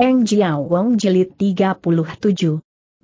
Eng Jiao Wong Jilid 37.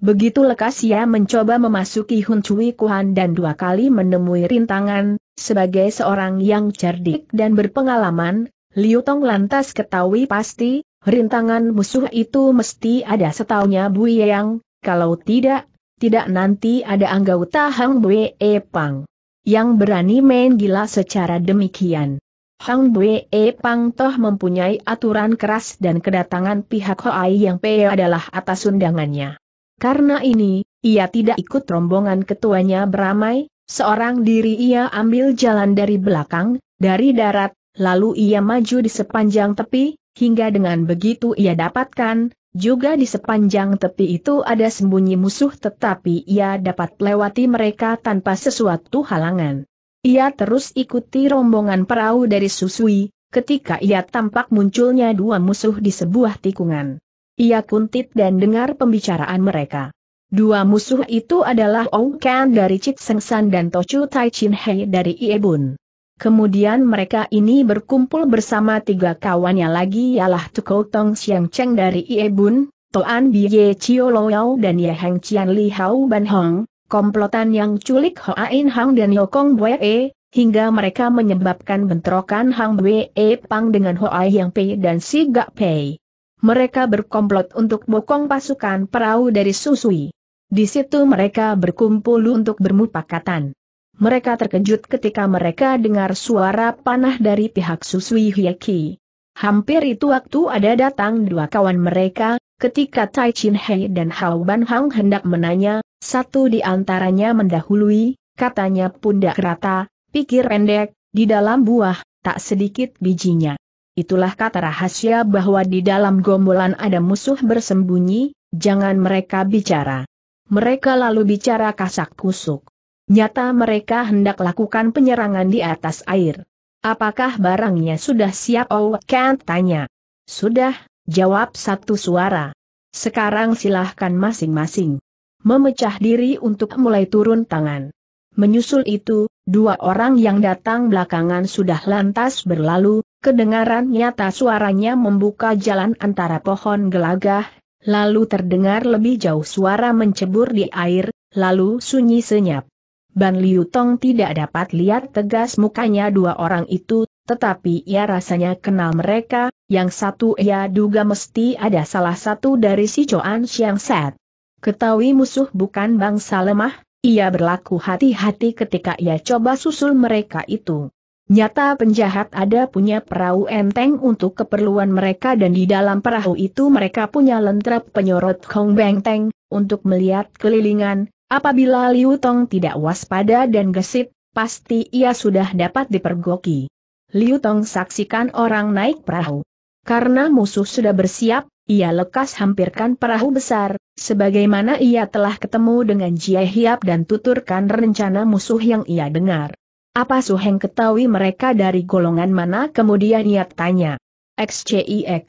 Begitu lekas ia mencoba memasuki Hun Cui Kuan dan dua kali menemui rintangan, sebagai seorang yang cerdik dan berpengalaman, Liu Tong lantas ketahui pasti, rintangan musuh itu mesti ada setaunya Bu Yang, kalau tidak, tidak nanti ada anggota Hang Bwe Pang yang berani main gila secara demikian. Hang Bue e Pang Toh mempunyai aturan keras dan kedatangan pihak Hoai yang Pe adalah atas undangannya. Karena ini, ia tidak ikut rombongan ketuanya beramai, seorang diri ia ambil jalan dari belakang, dari darat, lalu ia maju di sepanjang tepi, hingga dengan begitu ia dapatkan, juga di sepanjang tepi itu ada sembunyi musuh tetapi ia dapat lewati mereka tanpa sesuatu halangan. Ia terus ikuti rombongan perahu dari Susui, ketika ia tampak munculnya dua musuh di sebuah tikungan. Ia kuntit dan dengar pembicaraan mereka. Dua musuh itu adalah Ong Kan dari Chit Seng San dan Tochu Tai Chin Hei dari Iebun. Kemudian mereka ini berkumpul bersama tiga kawannya lagi ialah Tukou Tong Siang Cheng dari Iebun, Toan Ye Chio Loyao dan Ye Heng Chian Li Hao Ban Hong, komplotan yang culik Hoa In Hang dan Yokong Bwe, e, hingga mereka menyebabkan bentrokan Hang Bwe e Pang dengan Hoa Yang Pei dan Si Gak Pei. Mereka berkomplot untuk bokong pasukan perahu dari Susui. Di situ mereka berkumpul untuk bermupakatan. Mereka terkejut ketika mereka dengar suara panah dari pihak Susui Hyeki. Hampir itu waktu ada datang dua kawan mereka, ketika Tai Chin Hei dan Hao Ban Hang hendak menanya, satu di antaranya mendahului, katanya pundak rata, pikir pendek, di dalam buah, tak sedikit bijinya. Itulah kata rahasia bahwa di dalam gombolan ada musuh bersembunyi, jangan mereka bicara. Mereka lalu bicara kasak kusuk. Nyata mereka hendak lakukan penyerangan di atas air. Apakah barangnya sudah siap? Oh, Kent tanya. Sudah, jawab satu suara. Sekarang silahkan masing-masing memecah diri untuk mulai turun tangan. Menyusul itu, dua orang yang datang belakangan sudah lantas berlalu, kedengaran nyata suaranya membuka jalan antara pohon gelagah, lalu terdengar lebih jauh suara mencebur di air, lalu sunyi senyap. Ban Liu Tong tidak dapat lihat tegas mukanya dua orang itu, tetapi ia rasanya kenal mereka, yang satu ia duga mesti ada salah satu dari si Joan Siang Set. Ketahui musuh bukan bangsa lemah, ia berlaku hati-hati ketika ia coba susul mereka itu. Nyata penjahat ada punya perahu enteng untuk keperluan mereka dan di dalam perahu itu mereka punya lentera penyorot kong Beng Teng, untuk melihat kelilingan, apabila Liu Tong tidak waspada dan gesit, pasti ia sudah dapat dipergoki. Liu Tong saksikan orang naik perahu, karena musuh sudah bersiap, ia lekas hampirkan perahu besar, sebagaimana ia telah ketemu dengan Jia Hiap dan tuturkan rencana musuh yang ia dengar. Apa Su Heng ketahui mereka dari golongan mana kemudian ia tanya. XCIX.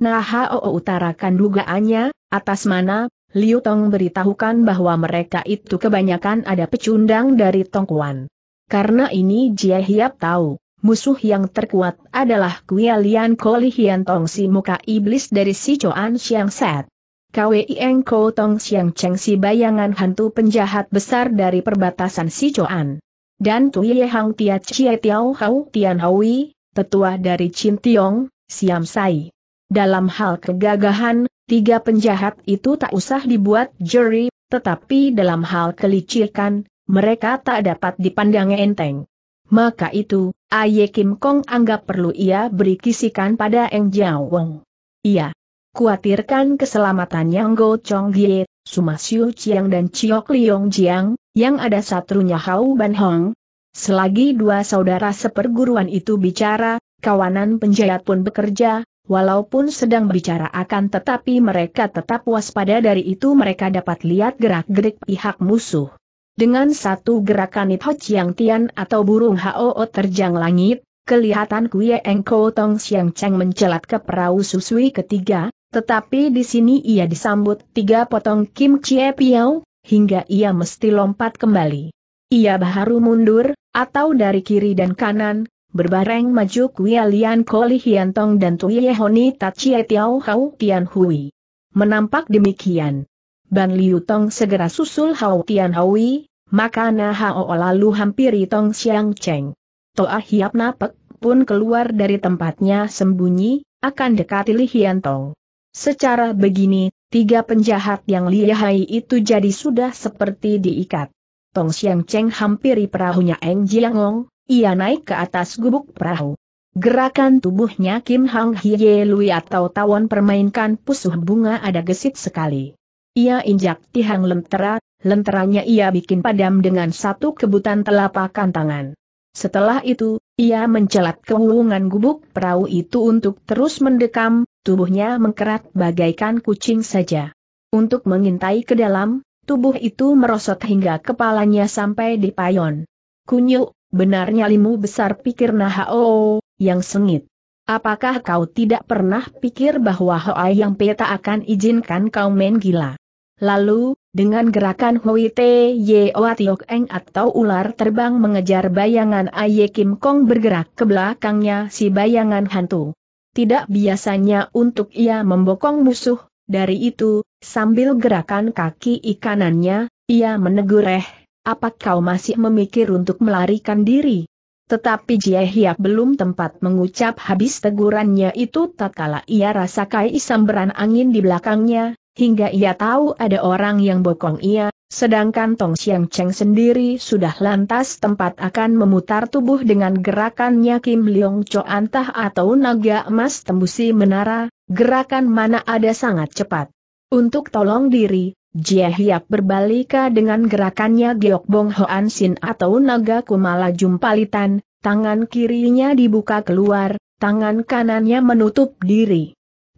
Nah Hao utarakan dugaannya, atas mana, Liu Tong beritahukan bahwa mereka itu kebanyakan ada pecundang dari Tongkuan. Karena ini Jia Hiap tahu, Musuh yang terkuat adalah Kuialian Koli Hian Tong Si Muka Iblis dari Si Choan Xiang Set. Kwei Eng Ko Tong Xiang Cheng Si bayangan hantu penjahat besar dari perbatasan Si Choan. Dan Tui Ye Hang Tia Chie Tiao Hau Tian Hui, tetua dari Chin Tiong, Siam Sai. Dalam hal kegagahan, tiga penjahat itu tak usah dibuat juri, tetapi dalam hal kelicikan, mereka tak dapat dipandang enteng. Maka itu, Aye Kim Kong anggap perlu ia beri kisikan pada Eng Jiao Wong. Ia, Kuatirkan keselamatan Yang Go Chong Gie, Suma Siu Chiang dan Chiok Liong Jiang, yang ada satrunya Hau Ban Hong. Selagi dua saudara seperguruan itu bicara, kawanan penjahat pun bekerja, walaupun sedang bicara akan tetapi mereka tetap waspada dari itu mereka dapat lihat gerak-gerik pihak musuh. Dengan satu gerakan Ho Chiang Tian atau burung Hao terjang langit, kelihatan Kuye Engko Tong Siang Cheng mencelat ke perahu susui ketiga, tetapi di sini ia disambut tiga potong Kim Chie Piao, hingga ia mesti lompat kembali. Ia baharu mundur, atau dari kiri dan kanan, berbareng maju Kuye Lian Koli Hian Tong dan Tuye Honi Chie Tiao Hao Tian Hui. Menampak demikian. Ban Liu Tong segera susul hau Tian Hui, maka Nahao lalu hampiri Tong Xiang Cheng. Toa Hiap Napek pun keluar dari tempatnya sembunyi, akan dekati Li Hian Tong. Secara begini, tiga penjahat yang lihai itu jadi sudah seperti diikat. Tong Xiang Cheng hampiri perahunya Eng Jiangong, ia naik ke atas gubuk perahu. Gerakan tubuhnya Kim Hang Hye Lui atau tawon permainkan pusuh bunga ada gesit sekali. Ia injak tihang lentera, Lenteranya ia bikin padam dengan satu kebutan telapakan tangan. Setelah itu, ia mencelat kewulungan gubuk perahu itu untuk terus mendekam, tubuhnya mengkerat bagaikan kucing saja. Untuk mengintai ke dalam, tubuh itu merosot hingga kepalanya sampai di payon. Kunyuk, benarnya limu besar pikir Nahao, yang sengit. Apakah kau tidak pernah pikir bahwa Hoa Yang Peta akan izinkan kau main gila? Lalu, dengan gerakan Hui Te ye Yeo Tiok Eng atau ular terbang mengejar bayangan Aye Kim Kong bergerak ke belakangnya si bayangan hantu. Tidak biasanya untuk ia membokong musuh, dari itu, sambil gerakan kaki ikanannya, ia menegur eh, apa kau masih memikir untuk melarikan diri? Tetapi Jie Hiap belum tempat mengucap habis tegurannya itu tatkala ia rasa kai beran angin di belakangnya, Hingga ia tahu ada orang yang bokong ia, sedangkan Tong Siang Cheng sendiri sudah lantas tempat akan memutar tubuh dengan gerakannya Kim Leong Cho Antah atau naga emas tembusi menara, gerakan mana ada sangat cepat. Untuk tolong diri, Jie Hiap berbalika dengan gerakannya Giok Bong Hoan Sin atau naga kumala jumpalitan, tangan kirinya dibuka keluar, tangan kanannya menutup diri.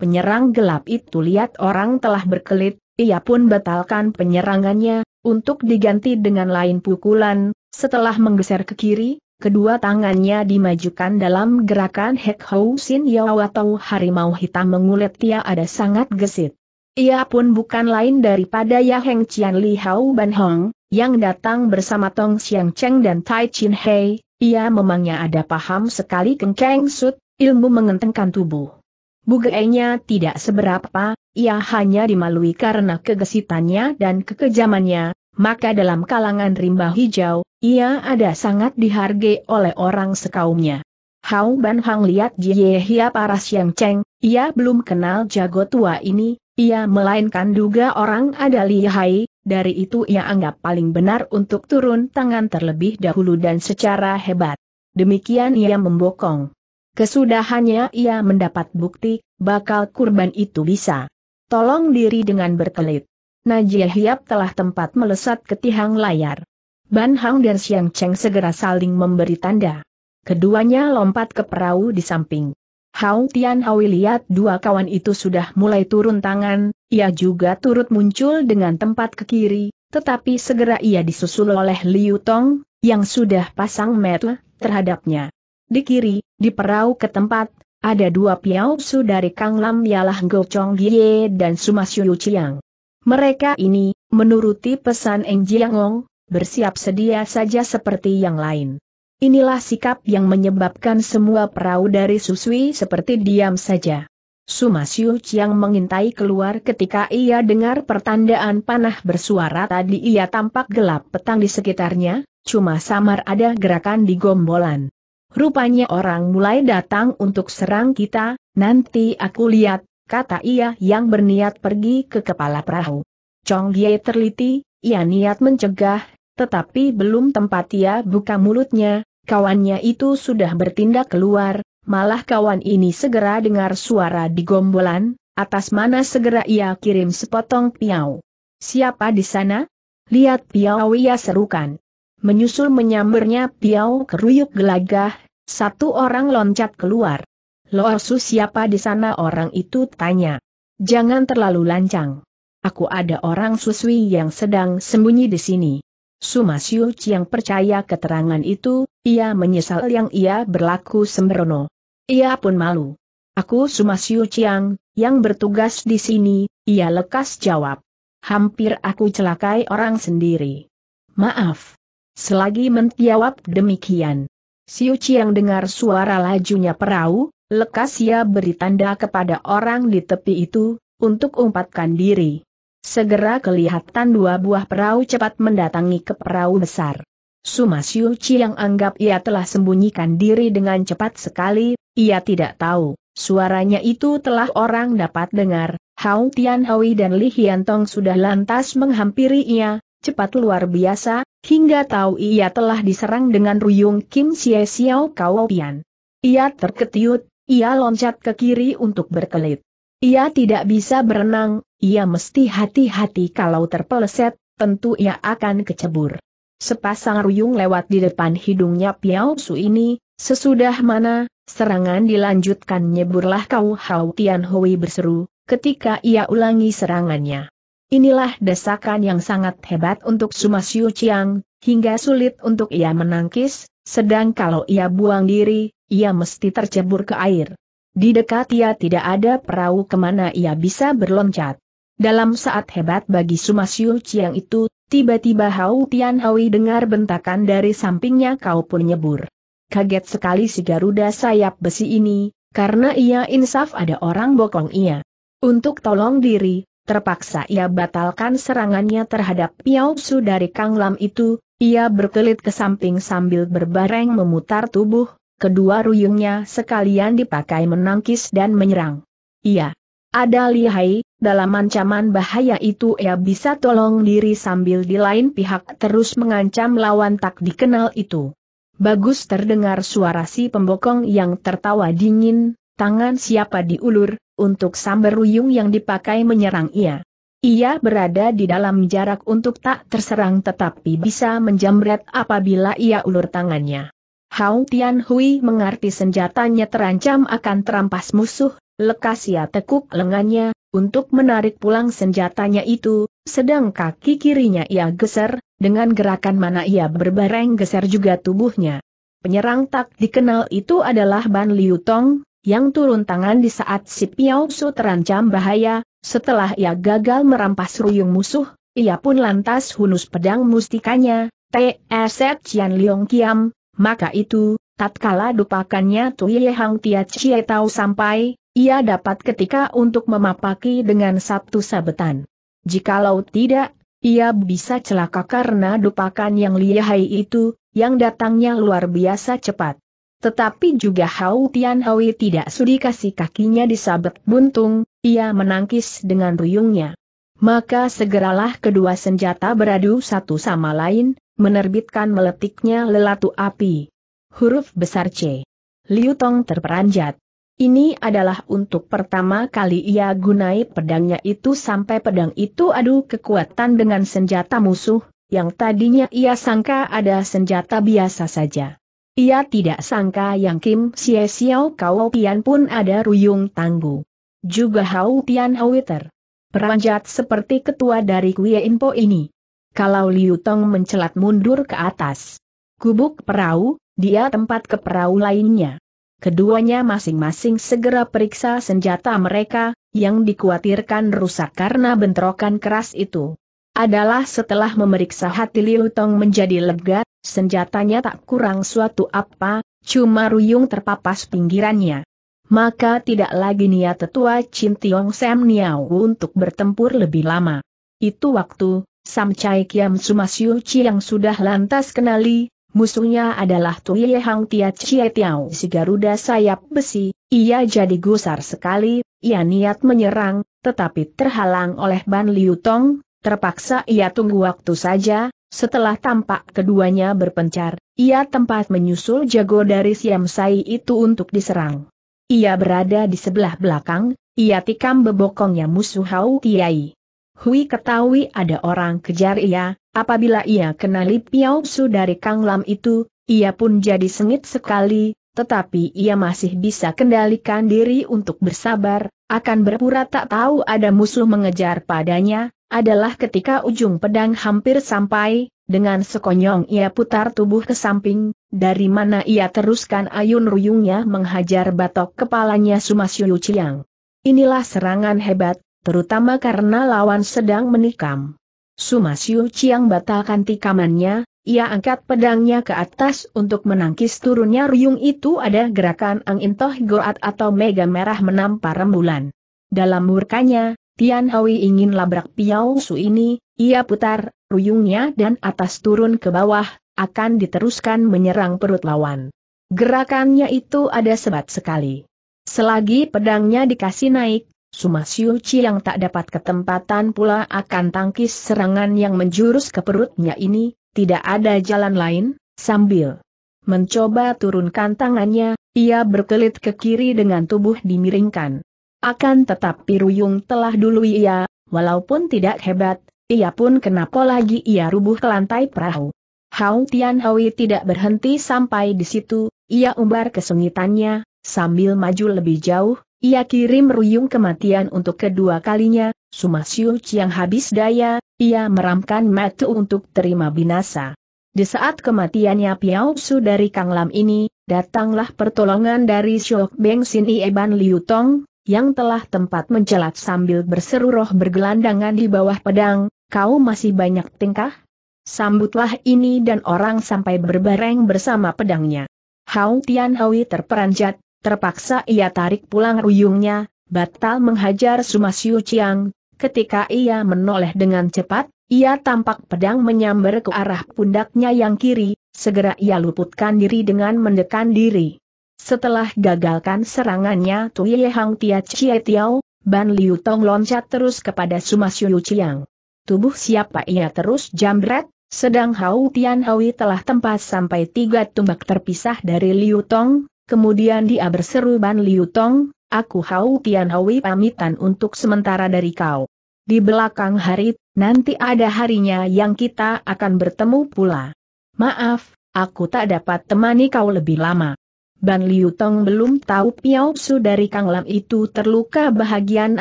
Penyerang gelap itu lihat orang telah berkelit, ia pun batalkan penyerangannya, untuk diganti dengan lain pukulan, setelah menggeser ke kiri, kedua tangannya dimajukan dalam gerakan Hek Hou Sin Yau atau harimau hitam mengulit Tia ada sangat gesit. Ia pun bukan lain daripada Ya Heng Qian Li Hao Ban Hong, yang datang bersama Tong Xiang Cheng dan Tai Chin Hei, ia memangnya ada paham sekali kengkeng sut, ilmu mengentengkan tubuh. Bugeenya tidak seberapa, ia hanya dimalui karena kegesitannya dan kekejamannya, maka dalam kalangan rimba hijau, ia ada sangat dihargai oleh orang sekaumnya. Hao Ban Hang lihat Jie Hia Paras Yang Cheng, ia belum kenal jago tua ini, ia melainkan duga orang ada lihai, dari itu ia anggap paling benar untuk turun tangan terlebih dahulu dan secara hebat. Demikian ia membokong. Kesudahannya ia mendapat bukti, bakal kurban itu bisa. Tolong diri dengan berkelit. Najih Hiap telah tempat melesat ke tiang layar. Ban Hang dan Siang Cheng segera saling memberi tanda. Keduanya lompat ke perahu di samping. Hao Tian Hawi lihat dua kawan itu sudah mulai turun tangan, ia juga turut muncul dengan tempat ke kiri, tetapi segera ia disusul oleh Liu Tong, yang sudah pasang mata terhadapnya. Di kiri, di perahu ke tempat, ada dua piausu dari Kang Lam ialah Go Chong Ye dan Sumasyu Chiang. Mereka ini, menuruti pesan Eng Jiangong, bersiap sedia saja seperti yang lain. Inilah sikap yang menyebabkan semua perahu dari Susui seperti diam saja. Sumasyu Chiang mengintai keluar ketika ia dengar pertandaan panah bersuara tadi ia tampak gelap petang di sekitarnya, cuma samar ada gerakan di gombolan. Rupanya orang mulai datang untuk serang kita, nanti aku lihat, kata ia yang berniat pergi ke kepala perahu. Chong Ye terliti, ia niat mencegah, tetapi belum tempat ia buka mulutnya, kawannya itu sudah bertindak keluar, malah kawan ini segera dengar suara di gombolan, atas mana segera ia kirim sepotong piau. Siapa di sana? Lihat piau ia serukan. Menyusul menyamernya piau keruyuk gelagah, satu orang loncat keluar. Loosu siapa di sana orang itu tanya. Jangan terlalu lancang. Aku ada orang suswi yang sedang sembunyi di sini. Sumasiu yang percaya keterangan itu, ia menyesal yang ia berlaku sembrono. Ia pun malu. Aku Sumasiu Chiang, yang bertugas di sini, ia lekas jawab. Hampir aku celakai orang sendiri. Maaf. Selagi menjawab demikian, Siu Chiang dengar suara lajunya perahu, lekas ia beri tanda kepada orang di tepi itu, untuk umpatkan diri. Segera kelihatan dua buah perahu cepat mendatangi ke perahu besar. Suma Siu Chiang anggap ia telah sembunyikan diri dengan cepat sekali, ia tidak tahu, suaranya itu telah orang dapat dengar, Hao Tian Hui dan Li Hian Tong sudah lantas menghampiri ia, cepat luar biasa, hingga tahu ia telah diserang dengan ruyung Kim Siao Xiao Kaopian. Ia terketiut, ia loncat ke kiri untuk berkelit. Ia tidak bisa berenang, ia mesti hati-hati kalau terpeleset, tentu ia akan kecebur. Sepasang ruyung lewat di depan hidungnya Piao Su ini, sesudah mana, serangan dilanjutkan nyeburlah kau Hao Tian Hui berseru, ketika ia ulangi serangannya. Inilah desakan yang sangat hebat untuk Sumasiu Chiang, hingga sulit untuk ia menangkis, sedang kalau ia buang diri, ia mesti tercebur ke air. Di dekat ia tidak ada perahu kemana ia bisa berloncat. Dalam saat hebat bagi Sumasiu Chiang itu, tiba-tiba Hau Tian Hui dengar bentakan dari sampingnya kau pun nyebur. Kaget sekali si Garuda sayap besi ini, karena ia insaf ada orang bokong ia. Untuk tolong diri, terpaksa ia batalkan serangannya terhadap Piao Su dari Kang Lam itu, ia berkelit ke samping sambil berbareng memutar tubuh, kedua ruyungnya sekalian dipakai menangkis dan menyerang. Ia. Ada lihai, dalam ancaman bahaya itu ia bisa tolong diri sambil di lain pihak terus mengancam lawan tak dikenal itu. Bagus terdengar suara si pembokong yang tertawa dingin, tangan siapa diulur, untuk sambar ruyung yang dipakai menyerang ia. Ia berada di dalam jarak untuk tak terserang tetapi bisa menjamret apabila ia ulur tangannya. Hao Tian Hui mengerti senjatanya terancam akan terampas musuh, lekas ia tekuk lengannya, untuk menarik pulang senjatanya itu, sedang kaki kirinya ia geser, dengan gerakan mana ia berbareng geser juga tubuhnya. Penyerang tak dikenal itu adalah Ban Liu Tong, yang turun tangan di saat si Piao Su terancam bahaya, setelah ia gagal merampas ruyung musuh, ia pun lantas hunus pedang mustikanya, T.S. Cian Liong Kiam, maka itu, tatkala dupakannya Tui Hang Tia Chie Tau sampai, ia dapat ketika untuk memapaki dengan satu sabetan. Jikalau tidak, ia bisa celaka karena dupakan yang lihai itu, yang datangnya luar biasa cepat. Tetapi juga Hao Tianhui tidak sudi kasih kakinya disabet buntung, ia menangkis dengan ruyungnya. Maka segeralah kedua senjata beradu satu sama lain, menerbitkan meletiknya lelatu api. Huruf besar C. Liu Tong terperanjat. Ini adalah untuk pertama kali ia gunai pedangnya itu sampai pedang itu adu kekuatan dengan senjata musuh, yang tadinya ia sangka ada senjata biasa saja. Ia tidak sangka yang Kim Sia Xiao kau Pian pun ada Ruyung Tanggu. Juga Hau Pian Hawiter. Peranjat seperti ketua dari Kue Inpo ini. Kalau Liu Tong mencelat mundur ke atas. kubuk perahu, dia tempat ke perahu lainnya. Keduanya masing-masing segera periksa senjata mereka, yang dikhawatirkan rusak karena bentrokan keras itu. Adalah setelah memeriksa hati Liu Tong menjadi lega, Senjatanya tak kurang suatu apa, cuma ruyung terpapas pinggirannya. Maka tidak lagi niat tetua Chin Tiong Sam niau untuk bertempur lebih lama. Itu waktu, Sam Chai Kiam Sumasyu Chi yang sudah lantas kenali, musuhnya adalah Ye Hang Tia Chie Tiao si Garuda sayap besi, ia jadi gusar sekali, ia niat menyerang, tetapi terhalang oleh Ban Liu Tong, terpaksa ia tunggu waktu saja, setelah tampak keduanya berpencar, ia tempat menyusul jago dari Siam Sai itu untuk diserang. Ia berada di sebelah belakang, ia tikam bebokongnya musuh Hau Tiai. Hui ketahui ada orang kejar ia, apabila ia kenali Piao Su dari Kang Lam itu, ia pun jadi sengit sekali, tetapi ia masih bisa kendalikan diri untuk bersabar, akan berpura tak tahu ada musuh mengejar padanya, adalah ketika ujung pedang hampir sampai, dengan sekonyong ia putar tubuh ke samping, dari mana ia teruskan ayun ruyungnya menghajar batok kepalanya Sumasyu Chiang. Inilah serangan hebat, terutama karena lawan sedang menikam. Sumasyu Chiang batalkan tikamannya, ia angkat pedangnya ke atas untuk menangkis turunnya ruyung itu ada gerakan angin toh goat atau mega merah menampar rembulan. Dalam murkanya, Tian Hui ingin labrak Piao Su ini, ia putar ruyungnya dan atas turun ke bawah, akan diteruskan menyerang perut lawan. Gerakannya itu ada sebat sekali. Selagi pedangnya dikasih naik, Suma Siu Chi yang tak dapat ketempatan pula akan tangkis serangan yang menjurus ke perutnya ini, tidak ada jalan lain, sambil mencoba turunkan tangannya, ia berkelit ke kiri dengan tubuh dimiringkan. Akan tetapi Ruyung telah dulu ia, walaupun tidak hebat, ia pun kenapa lagi ia rubuh ke lantai perahu. Hao Tianhui tidak berhenti sampai di situ, ia umbar kesengitannya, sambil maju lebih jauh, ia kirim Ruyung kematian untuk kedua kalinya, Sumasiu Chiang habis daya, ia meramkan mata untuk terima binasa. Di saat kematiannya Piao Su dari Kang Lam ini, datanglah pertolongan dari Shok Beng Sin Eban Liu Tong, yang telah tempat mencelat sambil berseru roh bergelandangan di bawah pedang, kau masih banyak tingkah? Sambutlah ini dan orang sampai berbareng bersama pedangnya. Hao Tian Hui terperanjat, terpaksa ia tarik pulang ruyungnya, batal menghajar Sumasiu Chiang, Ketika ia menoleh dengan cepat, ia tampak pedang menyambar ke arah pundaknya yang kiri, segera ia luputkan diri dengan mendekan diri. Setelah gagalkan serangannya Tuye Hang Tia Chie Tiao, Ban Liu Tong loncat terus kepada Sumasyu Chiang. Tubuh siapa ia terus jambret, sedang Hau Tian Hawi telah tempat sampai tiga tumbak terpisah dari Liu Tong, kemudian dia berseru Ban Liu Tong, aku Hau Tian Hawi pamitan untuk sementara dari kau. Di belakang hari, nanti ada harinya yang kita akan bertemu pula. Maaf, aku tak dapat temani kau lebih lama. Ban Liu Tong belum tahu Piao Su dari Kang Lam itu terluka bahagian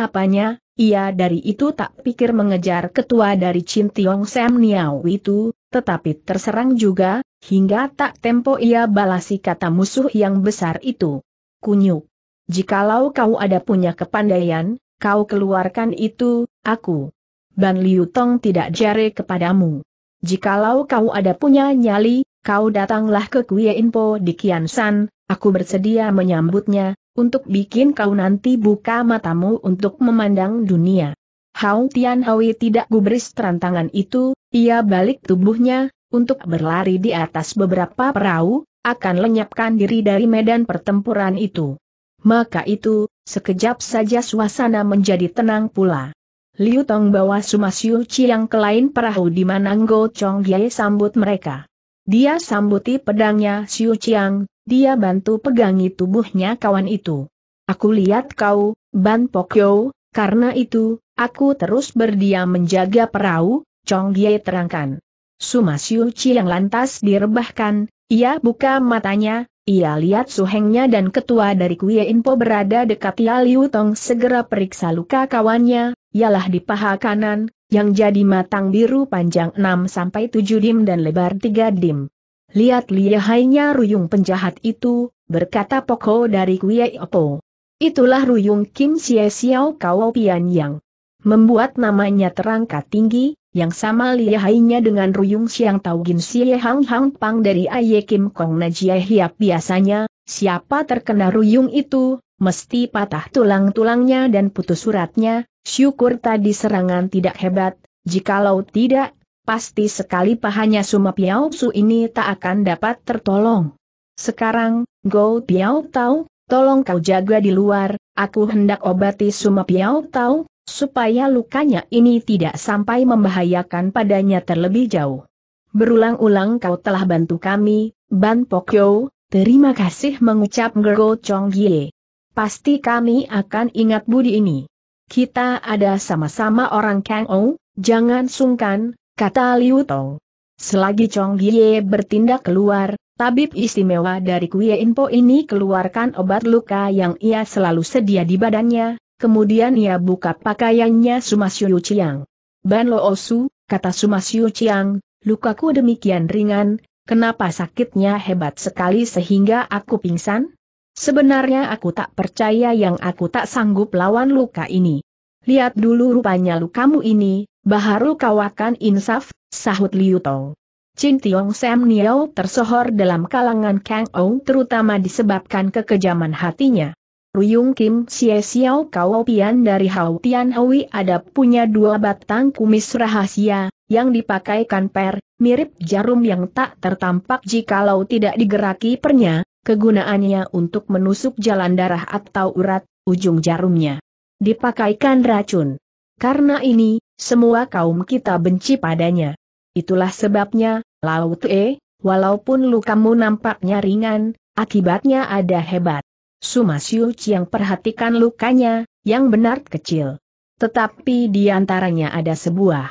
apanya, ia dari itu tak pikir mengejar ketua dari Chin Tiong Sam Niao itu, tetapi terserang juga, hingga tak tempo ia balasi kata musuh yang besar itu. Kunyuk. Jikalau kau ada punya kepandaian, kau keluarkan itu, aku. Ban Liu Tong tidak jare kepadamu. Jikalau kau ada punya nyali, kau datanglah ke Kuya Inpo di Kian San, aku bersedia menyambutnya, untuk bikin kau nanti buka matamu untuk memandang dunia. Hao Tian Hui tidak gubris terantangan itu, ia balik tubuhnya, untuk berlari di atas beberapa perahu, akan lenyapkan diri dari medan pertempuran itu. Maka itu, sekejap saja suasana menjadi tenang pula. Liu Tong bawa Sumasiu Chiang ke lain perahu di mana Ngo Chong Ye sambut mereka. Dia sambuti pedangnya Siu Chiang, dia bantu pegangi tubuhnya kawan itu. Aku lihat kau, Ban Pokyo, karena itu, aku terus berdiam menjaga perahu, Chong Ye terangkan. Suma Siu Chiang lantas direbahkan, ia buka matanya, ia lihat suhengnya dan ketua dari Kuya Inpo berada dekat Ya Liu Tong segera periksa luka kawannya, ialah di paha kanan, yang jadi matang biru panjang 6-7 dim dan lebar 3 dim. Lihat lihainya ruyung penjahat itu, berkata Poko dari Kuei Opo. Itulah ruyung Kim sia Xiao Kao Pian Yang. Membuat namanya terangkat tinggi, yang sama lihainya dengan ruyung Siang Tau Gin sia Hang Hang Pang dari Aye Kim Kong Najia Hiap biasanya, siapa terkena ruyung itu, mesti patah tulang-tulangnya dan putus suratnya, Syukur tadi serangan tidak hebat, jikalau tidak, pasti sekali pahanya Suma Piao Su ini tak akan dapat tertolong. Sekarang, Go Piao Tau, tolong kau jaga di luar, aku hendak obati Suma Piao Tau, supaya lukanya ini tidak sampai membahayakan padanya terlebih jauh. Berulang-ulang kau telah bantu kami, Ban Pokyo, terima kasih mengucap Gergo Chong Pasti kami akan ingat budi ini kita ada sama-sama orang Kang Ou, jangan sungkan, kata Liu Tong. Selagi Chong Gie bertindak keluar, tabib istimewa dari Kuye Inpo ini keluarkan obat luka yang ia selalu sedia di badannya, kemudian ia buka pakaiannya Suma Siu Chiang. Ban Lo Osu, kata Suma Siu Chiang, lukaku demikian ringan, kenapa sakitnya hebat sekali sehingga aku pingsan? Sebenarnya aku tak percaya yang aku tak sanggup lawan luka ini. Lihat dulu rupanya lukamu ini, baharu kawakan insaf, sahut Liu Tong. Chin Tiong Sam Niao tersohor dalam kalangan Kang Ou terutama disebabkan kekejaman hatinya. Ruyung Kim Sia Siao Kao Pian dari Hao Tian Hui ada punya dua batang kumis rahasia, yang dipakaikan per, mirip jarum yang tak tertampak jikalau tidak digeraki pernya, kegunaannya untuk menusuk jalan darah atau urat, ujung jarumnya. Dipakaikan racun. Karena ini, semua kaum kita benci padanya. Itulah sebabnya, laut E, walaupun lukamu nampaknya ringan, akibatnya ada hebat. Sumasyu yang perhatikan lukanya, yang benar kecil. Tetapi di antaranya ada sebuah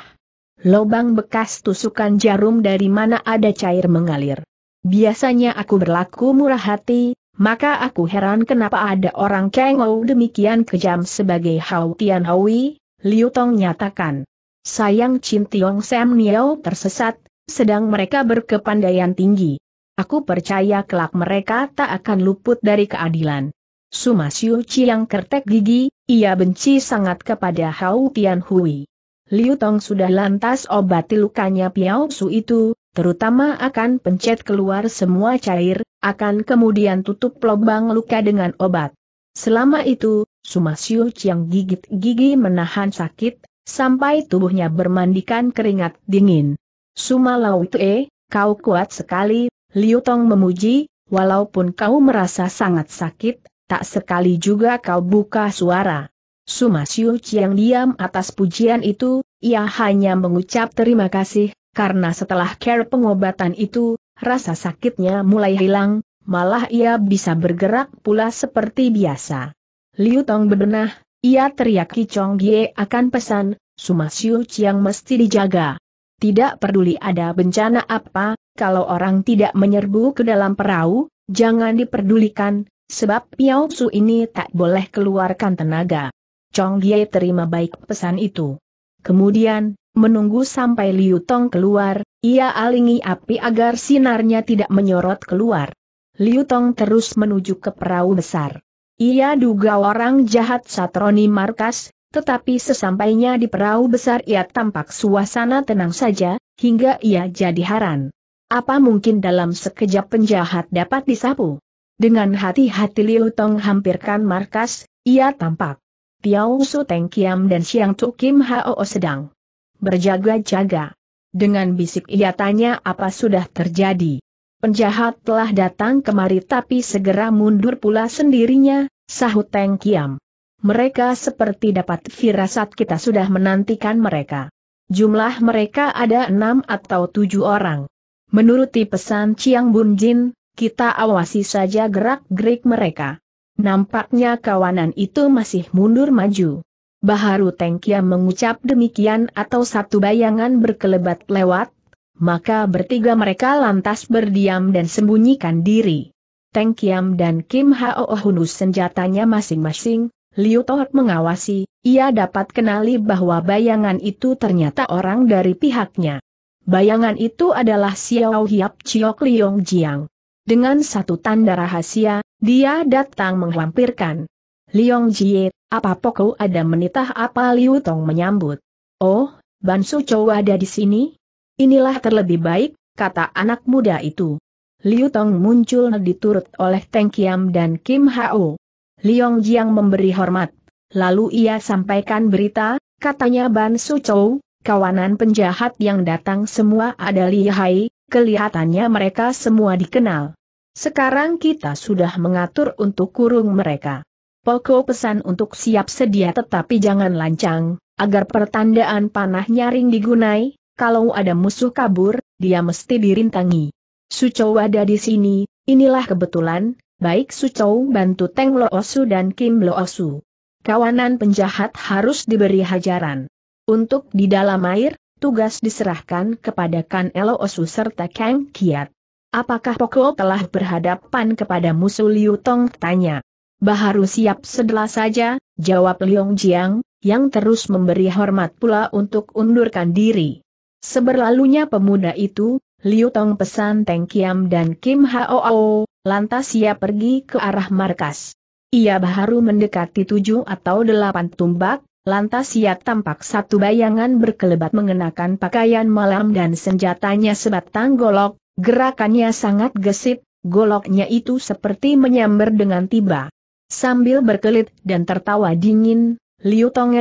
lobang bekas tusukan jarum dari mana ada cair mengalir. Biasanya aku berlaku murah hati, maka aku heran kenapa ada orang kengau demikian kejam sebagai Hao Tian Hui, Liu Tong nyatakan. Sayang Chin Tiong Sam Niao tersesat, sedang mereka berkepandaian tinggi. Aku percaya kelak mereka tak akan luput dari keadilan. Chi yang kertek gigi, ia benci sangat kepada Hao Tian Hui. Liu Tong sudah lantas obati lukanya Piao Su itu, terutama akan pencet keluar semua cair, akan kemudian tutup lubang luka dengan obat. Selama itu, Sumasyu yang gigit gigi menahan sakit, sampai tubuhnya bermandikan keringat dingin. Sumalau Tue, kau kuat sekali, Liu Tong memuji, walaupun kau merasa sangat sakit, tak sekali juga kau buka suara. Sumasyu Chiang diam atas pujian itu, ia hanya mengucap terima kasih, karena setelah care pengobatan itu, rasa sakitnya mulai hilang, malah ia bisa bergerak pula seperti biasa. Liu Tong bebenah, ia teriak Ki Chong Gie akan pesan, Suma Siu Chiang mesti dijaga. Tidak peduli ada bencana apa, kalau orang tidak menyerbu ke dalam perahu, jangan diperdulikan, sebab Piao Su ini tak boleh keluarkan tenaga. Chong Gie terima baik pesan itu. Kemudian, Menunggu sampai Liu Tong keluar, ia alingi api agar sinarnya tidak menyorot keluar. Liu Tong terus menuju ke perahu besar. Ia duga orang jahat Satroni Markas, tetapi sesampainya di perahu besar ia tampak suasana tenang saja, hingga ia jadi heran. Apa mungkin dalam sekejap penjahat dapat disapu? Dengan hati-hati Liu Tong hampirkan Markas, ia tampak. Piao Su Teng Kiam dan Siang Tu Kim Hao sedang berjaga-jaga. Dengan bisik ia tanya apa sudah terjadi. Penjahat telah datang kemari tapi segera mundur pula sendirinya, sahut Teng Kiam. Mereka seperti dapat firasat kita sudah menantikan mereka. Jumlah mereka ada enam atau tujuh orang. Menuruti pesan Chiang Bun Jin, kita awasi saja gerak-gerik mereka. Nampaknya kawanan itu masih mundur maju. Baharu Tengkia mengucap demikian atau satu bayangan berkelebat lewat, maka bertiga mereka lantas berdiam dan sembunyikan diri. Tengkiam dan Kim Hao Hunus senjatanya masing-masing, Liu Tohok mengawasi, ia dapat kenali bahwa bayangan itu ternyata orang dari pihaknya. Bayangan itu adalah Xiao Hiap Chiok Liong Jiang. Dengan satu tanda rahasia, dia datang menghampirkan. Liong Jie, apa pokok ada menitah apa Liu Tong menyambut? Oh, Bansu Chou ada di sini? Inilah terlebih baik, kata anak muda itu. Liu Tong muncul diturut oleh Teng Kiam dan Kim Hao. Liong Jiang memberi hormat. Lalu ia sampaikan berita, katanya Bansu Chou, kawanan penjahat yang datang semua ada lihai, kelihatannya mereka semua dikenal. Sekarang kita sudah mengatur untuk kurung mereka. Poko pesan untuk siap sedia tetapi jangan lancang, agar pertandaan panah nyaring digunai, kalau ada musuh kabur, dia mesti dirintangi. Sucow ada di sini, inilah kebetulan, baik Sucow bantu Teng Loosu dan Kim Loosu. Kawanan penjahat harus diberi hajaran. Untuk di dalam air, tugas diserahkan kepada Kan Loosu serta Kang Kiat. Apakah Poko telah berhadapan kepada musuh Liu Tong? Tanya. Baharu siap sedelah saja, jawab Liong Jiang, yang terus memberi hormat pula untuk undurkan diri. Seberlalunya pemuda itu, Liu Tong pesan Teng Kiam dan Kim Hao, lantas ia pergi ke arah markas. Ia baharu mendekati tujuh atau delapan tumbak, lantas ia tampak satu bayangan berkelebat mengenakan pakaian malam dan senjatanya sebatang golok, gerakannya sangat gesit, goloknya itu seperti menyamber dengan tiba. Sambil berkelit dan tertawa dingin, Liu Tong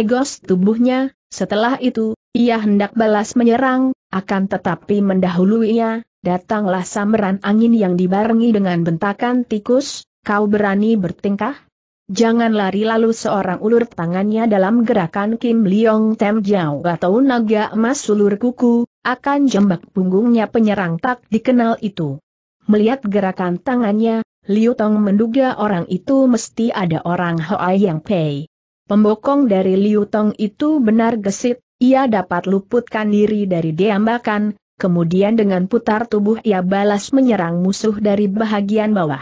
tubuhnya, setelah itu, ia hendak balas menyerang, akan tetapi mendahuluinya, datanglah samaran angin yang dibarengi dengan bentakan tikus, kau berani bertingkah? Jangan lari lalu seorang ulur tangannya dalam gerakan Kim Leong Tem Jiao atau naga emas ulur kuku, akan jembak punggungnya penyerang tak dikenal itu. Melihat gerakan tangannya, Liu Tong menduga orang itu mesti ada orang Hoa Yang Pei. Pembokong dari Liu Tong itu benar gesit, ia dapat luputkan diri dari diambakan, kemudian dengan putar tubuh ia balas menyerang musuh dari bahagian bawah.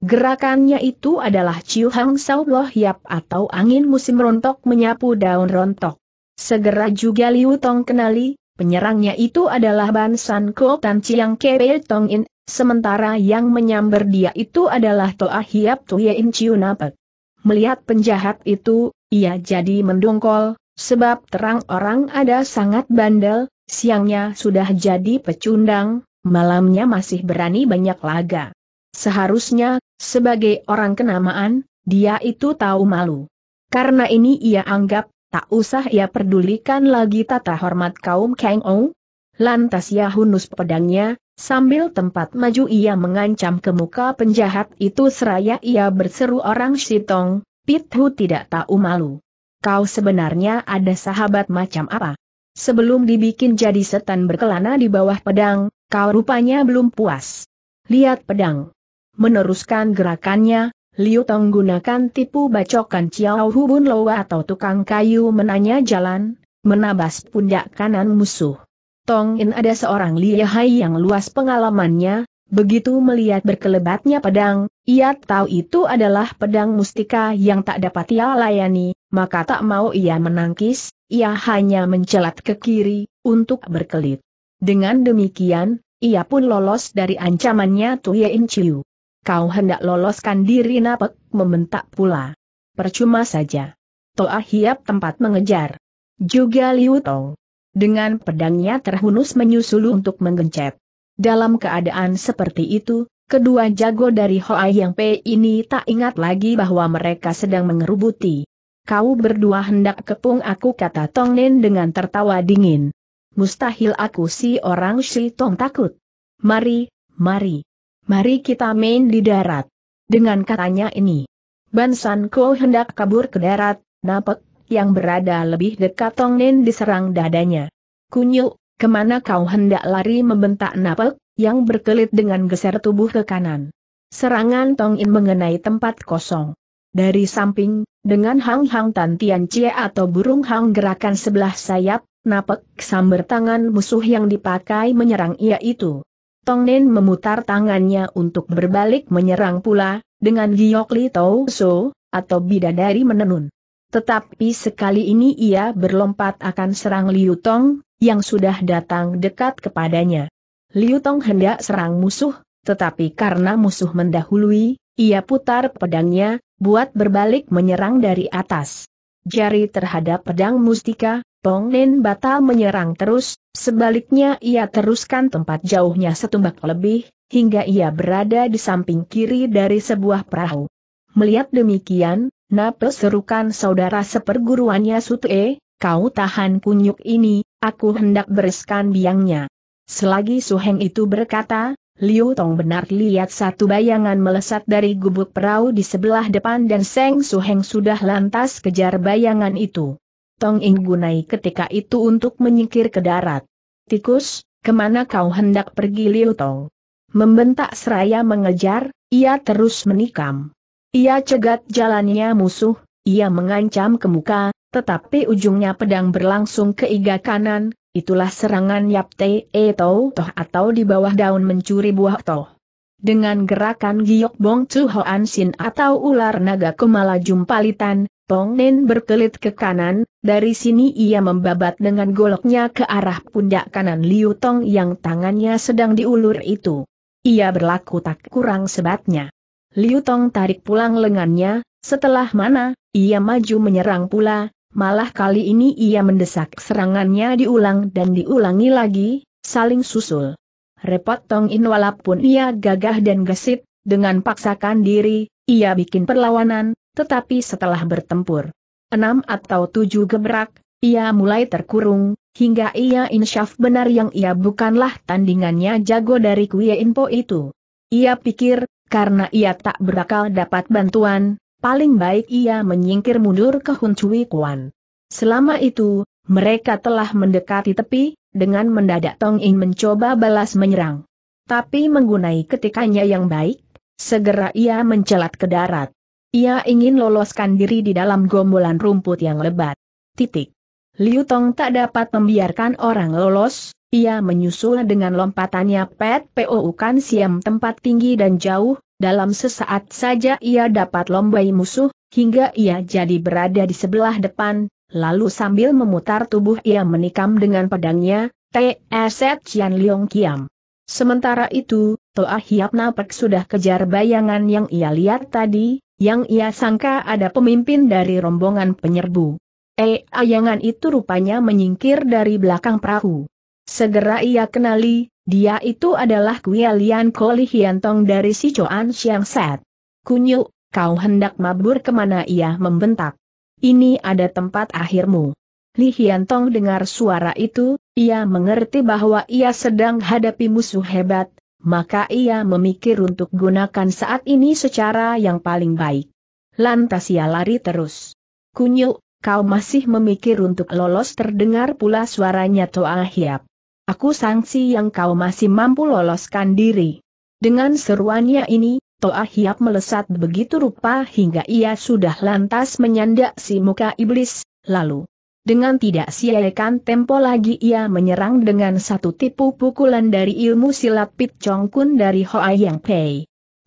Gerakannya itu adalah Chiu Hang Sao Loh Yap atau angin musim rontok menyapu daun rontok. Segera juga Liu Tong kenali, penyerangnya itu adalah Ban San Kuo Tan Chiang Kebe Tong In Sementara yang menyambar dia itu adalah Toa Hiap Tuhyein Ciunapek. Melihat penjahat itu, ia jadi mendongkol, sebab terang orang ada sangat bandel, siangnya sudah jadi pecundang, malamnya masih berani banyak laga. Seharusnya, sebagai orang kenamaan, dia itu tahu malu. Karena ini ia anggap, tak usah ia pedulikan lagi tata hormat kaum Kang Ong, Lantas ia hunus pedangnya, sambil tempat maju ia mengancam ke muka penjahat itu seraya ia berseru orang Sitong, Pithu tidak tahu malu. Kau sebenarnya ada sahabat macam apa? Sebelum dibikin jadi setan berkelana di bawah pedang, kau rupanya belum puas. Lihat pedang. Meneruskan gerakannya, Liu Tong gunakan tipu bacokan Ciao Hubun Lowa atau tukang kayu menanya jalan, menabas pundak kanan musuh. Tong In ada seorang liahai yang luas pengalamannya, begitu melihat berkelebatnya pedang, ia tahu itu adalah pedang mustika yang tak dapat ia layani, maka tak mau ia menangkis, ia hanya mencelat ke kiri, untuk berkelit. Dengan demikian, ia pun lolos dari ancamannya Tuye In Chiu. Kau hendak loloskan diri Napek, membentak pula. Percuma saja. Toa Hiap tempat mengejar. Juga Liu Tong. Dengan pedangnya terhunus menyusul untuk menggencet. Dalam keadaan seperti itu, kedua jago dari Hoa Yang Pei ini tak ingat lagi bahwa mereka sedang mengerubuti. Kau berdua hendak kepung aku kata Tong Nen dengan tertawa dingin. Mustahil aku si orang si Tong takut. Mari, mari. Mari kita main di darat. Dengan katanya ini. Ban kau hendak kabur ke darat, Napek yang berada lebih dekat Tong Nen diserang dadanya. Kunyuk, kemana kau hendak lari membentak Napek, yang berkelit dengan geser tubuh ke kanan. Serangan Tong In mengenai tempat kosong. Dari samping, dengan hang-hang Tan Tian Cie atau burung hang gerakan sebelah sayap, Napek samber tangan musuh yang dipakai menyerang ia itu. Tong Nen memutar tangannya untuk berbalik menyerang pula, dengan giok Li Tau So, atau bidadari menenun. Tetapi sekali ini ia berlompat akan serang Liu Tong, yang sudah datang dekat kepadanya. Liu Tong hendak serang musuh, tetapi karena musuh mendahului, ia putar pedangnya, buat berbalik menyerang dari atas. Jari terhadap pedang mustika, Pong Nen batal menyerang terus, sebaliknya ia teruskan tempat jauhnya setumbak lebih, hingga ia berada di samping kiri dari sebuah perahu. Melihat demikian, Nape serukan saudara seperguruannya Sutue, kau tahan kunyuk ini, aku hendak bereskan biangnya. Selagi Suheng itu berkata, Liu Tong benar lihat satu bayangan melesat dari gubuk perahu di sebelah depan dan Seng Suheng sudah lantas kejar bayangan itu. Tong Ing gunai ketika itu untuk menyingkir ke darat. Tikus, kemana kau hendak pergi Liu Tong? Membentak seraya mengejar, ia terus menikam. Ia cegat jalannya musuh, ia mengancam ke muka, tetapi ujungnya pedang berlangsung ke iga kanan, itulah serangan yap e tau Toh atau di bawah daun mencuri buah Toh. Dengan gerakan giok Bong ho Hoan Sin atau ular naga kemala jumpalitan, Tong Nen berkelit ke kanan, dari sini ia membabat dengan goloknya ke arah pundak kanan Liu Tong yang tangannya sedang diulur itu. Ia berlaku tak kurang sebatnya. Liu Tong tarik pulang lengannya, setelah mana, ia maju menyerang pula, malah kali ini ia mendesak serangannya diulang dan diulangi lagi, saling susul. Repot Tong In walaupun ia gagah dan gesit, dengan paksakan diri, ia bikin perlawanan, tetapi setelah bertempur enam atau tujuh gebrak, ia mulai terkurung, hingga ia insyaf benar yang ia bukanlah tandingannya jago dari Kuya Inpo itu. Ia pikir, karena ia tak berakal dapat bantuan, paling baik ia menyingkir mundur ke Hun Cui Kuan. Selama itu, mereka telah mendekati tepi, dengan mendadak Tong In mencoba balas menyerang. Tapi menggunai ketikanya yang baik, segera ia mencelat ke darat. Ia ingin loloskan diri di dalam gombolan rumput yang lebat. Titik. Liu Tong tak dapat membiarkan orang lolos, ia menyusul dengan lompatannya Pet po Kan Siam tempat tinggi dan jauh, dalam sesaat saja ia dapat lombai musuh, hingga ia jadi berada di sebelah depan, lalu sambil memutar tubuh ia menikam dengan pedangnya, T.S. Cian Leong Kiam. Sementara itu, Toa Hiap Napek sudah kejar bayangan yang ia lihat tadi, yang ia sangka ada pemimpin dari rombongan penyerbu. Eh, ayangan itu rupanya menyingkir dari belakang perahu. Segera ia kenali, dia itu adalah Kuelian Koli Hiantong dari si Sichuan Set. Kunyu, kau hendak mabur kemana ia membentak. Ini ada tempat akhirmu. Li Hiantong dengar suara itu, ia mengerti bahwa ia sedang hadapi musuh hebat, maka ia memikir untuk gunakan saat ini secara yang paling baik. Lantas ia lari terus. Kunyu, kau masih memikir untuk lolos terdengar pula suaranya Toa Hiap. Aku sangsi yang kau masih mampu loloskan diri. Dengan seruannya ini, Toa Hiap melesat begitu rupa hingga ia sudah lantas menyandak si muka iblis, lalu. Dengan tidak siakan tempo lagi ia menyerang dengan satu tipu pukulan dari ilmu silat Pit Chong Kun dari Hoa Yang Pei.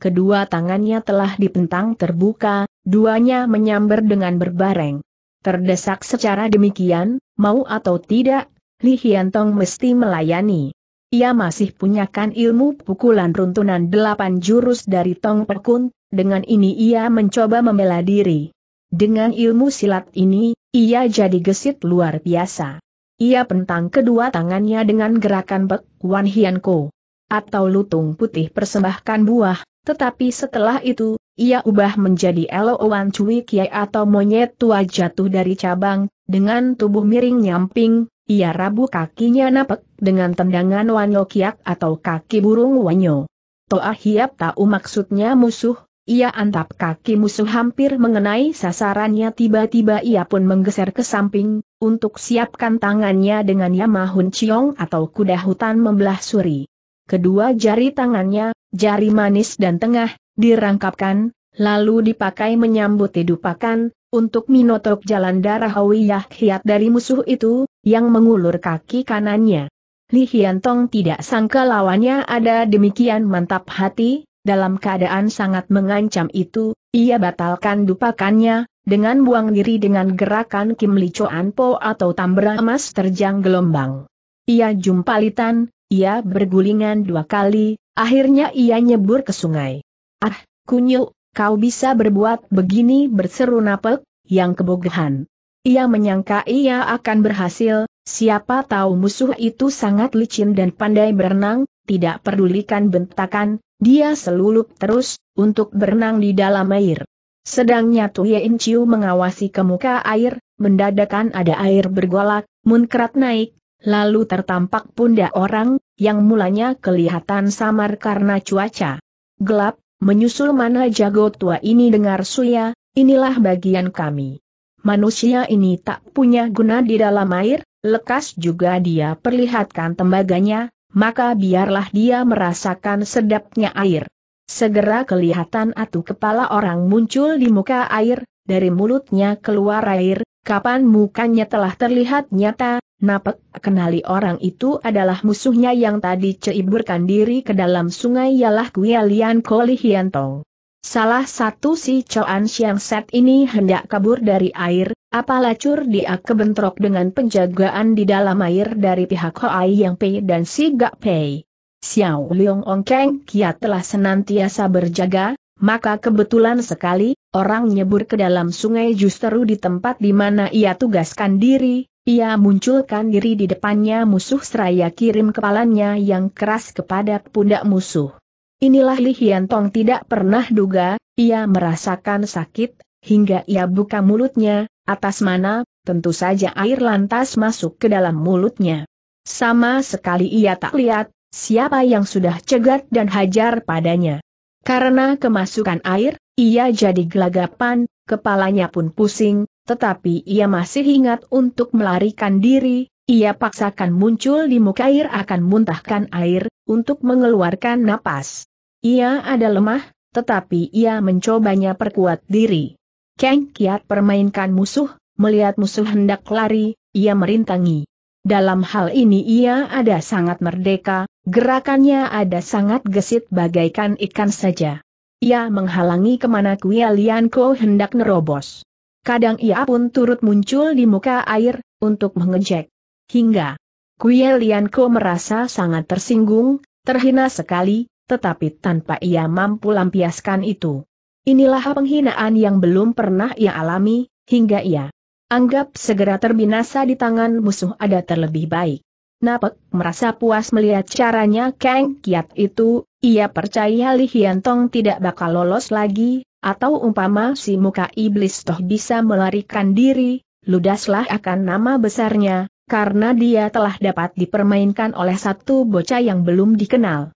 Kedua tangannya telah dipentang terbuka, duanya menyambar dengan berbareng. Terdesak secara demikian, mau atau tidak, Li Hiantong mesti melayani. Ia masih punyakan ilmu pukulan runtunan delapan jurus dari Tong Perkun, dengan ini ia mencoba membela diri. Dengan ilmu silat ini, ia jadi gesit luar biasa. Ia pentang kedua tangannya dengan gerakan Bek Wan Hianko atau lutung putih persembahkan buah, tetapi setelah itu, ia ubah menjadi elo wan Cui Kiai atau monyet tua jatuh dari cabang, dengan tubuh miring nyamping, ia rabu kakinya napek dengan tendangan Wanyo Kiak atau kaki burung Wanyo. Toa Hiap tahu maksudnya musuh, ia antap kaki musuh hampir mengenai sasarannya tiba-tiba ia pun menggeser ke samping, untuk siapkan tangannya dengan Yamahun Chiong atau kuda hutan membelah suri. Kedua jari tangannya, jari manis dan tengah, dirangkapkan, lalu dipakai menyambut didupakan, untuk minotok jalan darah Hawiyah Hiat dari musuh itu, yang mengulur kaki kanannya. Li Hiantong tidak sangka lawannya ada demikian mantap hati, dalam keadaan sangat mengancam itu, ia batalkan dupakannya, dengan buang diri dengan gerakan Kim Li Choan Po atau tambra emas terjang gelombang. Ia jumpalitan, ia bergulingan dua kali, akhirnya ia nyebur ke sungai. Ah, kunyuk, kau bisa berbuat begini berseru napek, yang kebogahan. Ia menyangka ia akan berhasil, siapa tahu musuh itu sangat licin dan pandai berenang, tidak pedulikan bentakan, dia selulup terus, untuk berenang di dalam air. Sedangnya Nyatu Chiu mengawasi ke muka air, mendadakan ada air bergolak, munkrat naik, lalu tertampak pundak orang, yang mulanya kelihatan samar karena cuaca. Gelap, menyusul mana jago tua ini dengar Suya, inilah bagian kami manusia ini tak punya guna di dalam air, lekas juga dia perlihatkan tembaganya, maka biarlah dia merasakan sedapnya air. Segera kelihatan atu kepala orang muncul di muka air, dari mulutnya keluar air, kapan mukanya telah terlihat nyata, napek kenali orang itu adalah musuhnya yang tadi ceiburkan diri ke dalam sungai ialah Kuialian Kolihiantong. Salah satu si Choan Siang Set ini hendak kabur dari air, apalah cur dia kebentrok dengan penjagaan di dalam air dari pihak Hoai Yang Pei dan Si Gak Pei. Xiao Liang Ong Keng Kia telah senantiasa berjaga, maka kebetulan sekali, orang nyebur ke dalam sungai justru di tempat di mana ia tugaskan diri, ia munculkan diri di depannya musuh seraya kirim kepalanya yang keras kepada pundak musuh. Inilah Li Tong tidak pernah duga, ia merasakan sakit, hingga ia buka mulutnya, atas mana, tentu saja air lantas masuk ke dalam mulutnya. Sama sekali ia tak lihat, siapa yang sudah cegat dan hajar padanya. Karena kemasukan air, ia jadi gelagapan, kepalanya pun pusing, tetapi ia masih ingat untuk melarikan diri, ia paksakan muncul di muka air akan muntahkan air, untuk mengeluarkan napas. Ia ada lemah, tetapi ia mencobanya perkuat diri. Kang Kiat permainkan musuh, melihat musuh hendak lari, ia merintangi. Dalam hal ini ia ada sangat merdeka, gerakannya ada sangat gesit bagaikan ikan saja. Ia menghalangi kemana Kuya Ko hendak nerobos. Kadang ia pun turut muncul di muka air, untuk mengejek. Hingga Kuya Ko merasa sangat tersinggung, terhina sekali, tetapi tanpa ia mampu lampiaskan itu. Inilah penghinaan yang belum pernah ia alami, hingga ia anggap segera terbinasa di tangan musuh ada terlebih baik. Napek merasa puas melihat caranya Kang Kiat itu, ia percaya Li Hiantong tidak bakal lolos lagi, atau umpama si muka iblis toh bisa melarikan diri, ludaslah akan nama besarnya, karena dia telah dapat dipermainkan oleh satu bocah yang belum dikenal.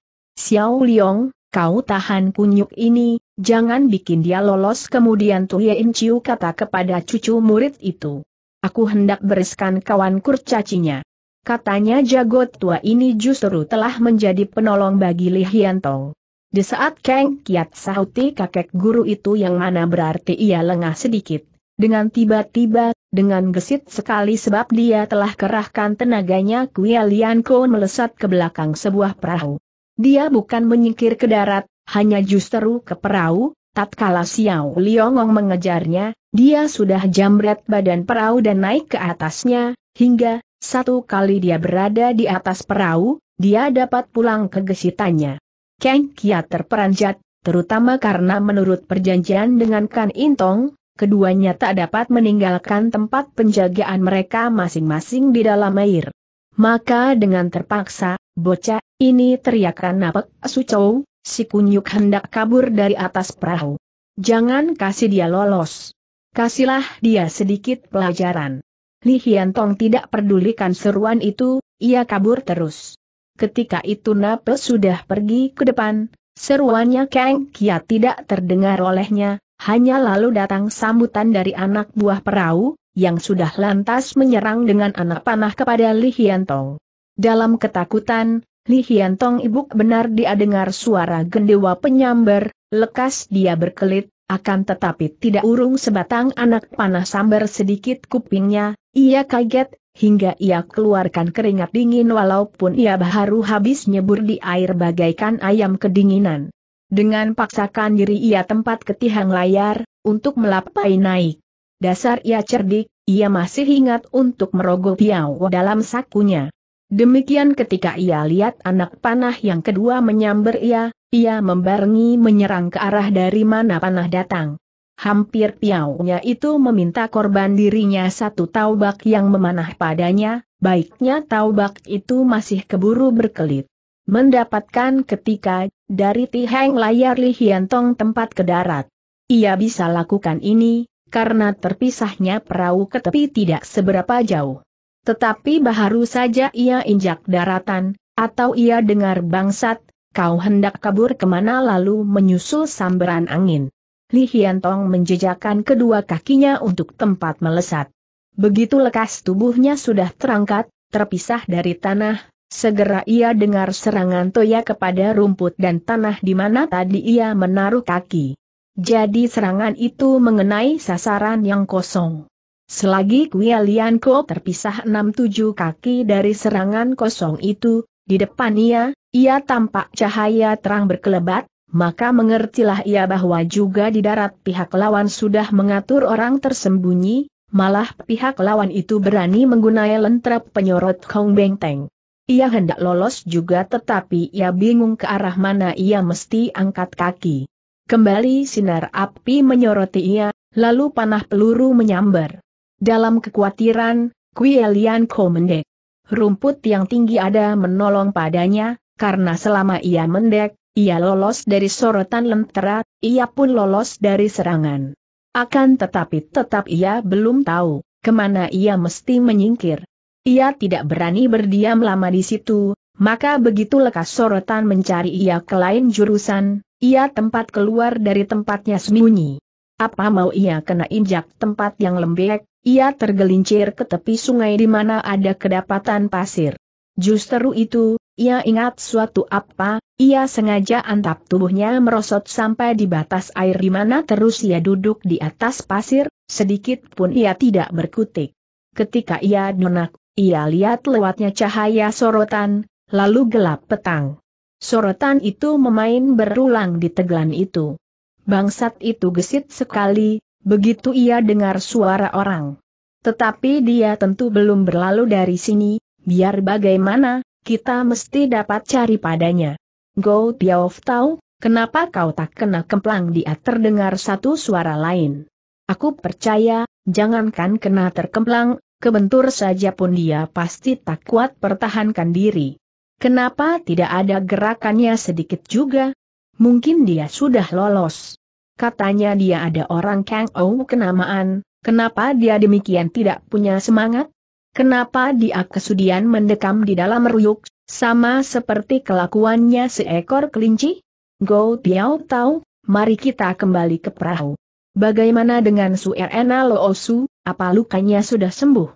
Xiao Liong, kau tahan kunyuk ini, jangan bikin dia lolos kemudian Tu Yein Chiu kata kepada cucu murid itu. Aku hendak bereskan kawan kurcacinya. Katanya jagot tua ini justru telah menjadi penolong bagi Li Hiantong. Di saat Kang Kiat Sahuti kakek guru itu yang mana berarti ia lengah sedikit. Dengan tiba-tiba, dengan gesit sekali sebab dia telah kerahkan tenaganya Kuya Lian Ko melesat ke belakang sebuah perahu. Dia bukan menyingkir ke darat, hanya justru ke perahu, tatkala Xiao Liongong mengejarnya, dia sudah jambret badan perahu dan naik ke atasnya, hingga, satu kali dia berada di atas perahu, dia dapat pulang ke gesitannya. Kang Kia terperanjat, terutama karena menurut perjanjian dengan Kan Intong, keduanya tak dapat meninggalkan tempat penjagaan mereka masing-masing di dalam air. Maka dengan terpaksa, bocah ini teriakan napak Sucou, si kunyuk hendak kabur dari atas perahu. Jangan kasih dia lolos. Kasihlah dia sedikit pelajaran. Li Hian Tong tidak pedulikan seruan itu, ia kabur terus. Ketika itu Nape sudah pergi ke depan, seruannya Kang Kia tidak terdengar olehnya, hanya lalu datang sambutan dari anak buah perahu, yang sudah lantas menyerang dengan anak panah kepada Li Hian Tong. Dalam ketakutan, Li Hian Tong ibuk benar dia dengar suara gendewa penyambar, lekas dia berkelit, akan tetapi tidak urung sebatang anak panah sambar sedikit kupingnya, ia kaget, hingga ia keluarkan keringat dingin walaupun ia baru habis nyebur di air bagaikan ayam kedinginan. Dengan paksakan diri ia tempat ke tiang layar, untuk melapai naik. Dasar ia cerdik, ia masih ingat untuk merogoh piau dalam sakunya. Demikian ketika ia lihat anak panah yang kedua menyambar ia, ia membarengi menyerang ke arah dari mana panah datang. Hampir piaunya itu meminta korban dirinya satu taubak yang memanah padanya, baiknya taubak itu masih keburu berkelit. Mendapatkan ketika, dari tihang layar Li Hiantong tempat ke darat. Ia bisa lakukan ini, karena terpisahnya perahu ke tepi tidak seberapa jauh. Tetapi baru saja ia injak daratan, atau ia dengar bangsat, kau hendak kabur kemana lalu menyusul samberan angin. Li Hiantong menjejakkan kedua kakinya untuk tempat melesat. Begitu lekas tubuhnya sudah terangkat, terpisah dari tanah, segera ia dengar serangan toya kepada rumput dan tanah di mana tadi ia menaruh kaki. Jadi serangan itu mengenai sasaran yang kosong. Selagi Kuialianko terpisah enam tujuh kaki dari serangan kosong itu, di depannya, ia tampak cahaya terang berkelebat, maka mengertilah ia bahwa juga di darat pihak lawan sudah mengatur orang tersembunyi, malah pihak lawan itu berani menggunakan lentera penyorot Kong beng teng. Ia hendak lolos juga tetapi ia bingung ke arah mana ia mesti angkat kaki. Kembali sinar api menyoroti ia, lalu panah peluru menyambar. Dalam kekhawatiran, Kuelian Ko mendek. Rumput yang tinggi ada menolong padanya, karena selama ia mendek, ia lolos dari sorotan lentera, ia pun lolos dari serangan. Akan tetapi tetap ia belum tahu, kemana ia mesti menyingkir. Ia tidak berani berdiam lama di situ, maka begitu lekas sorotan mencari ia ke lain jurusan, ia tempat keluar dari tempatnya sembunyi. Apa mau ia kena injak tempat yang lembek, ia tergelincir ke tepi sungai di mana ada kedapatan pasir. Justru itu, ia ingat suatu apa, ia sengaja antap tubuhnya merosot sampai di batas air di mana terus ia duduk di atas pasir, sedikit pun ia tidak berkutik. Ketika ia donak, ia lihat lewatnya cahaya sorotan, lalu gelap petang. Sorotan itu memain berulang di tegelan itu. Bangsat itu gesit sekali, Begitu ia dengar suara orang. Tetapi dia tentu belum berlalu dari sini, biar bagaimana, kita mesti dapat cari padanya. Go Piaof tahu, kenapa kau tak kena kemplang dia terdengar satu suara lain. Aku percaya, jangankan kena terkemplang, kebentur saja pun dia pasti tak kuat pertahankan diri. Kenapa tidak ada gerakannya sedikit juga? Mungkin dia sudah lolos. Katanya dia ada orang Kang Ou kenamaan, kenapa dia demikian tidak punya semangat? Kenapa dia kesudian mendekam di dalam ruyuk, sama seperti kelakuannya seekor kelinci? Go Tiao tahu, mari kita kembali ke perahu. Bagaimana dengan Su Suerena Loosu, apa lukanya sudah sembuh?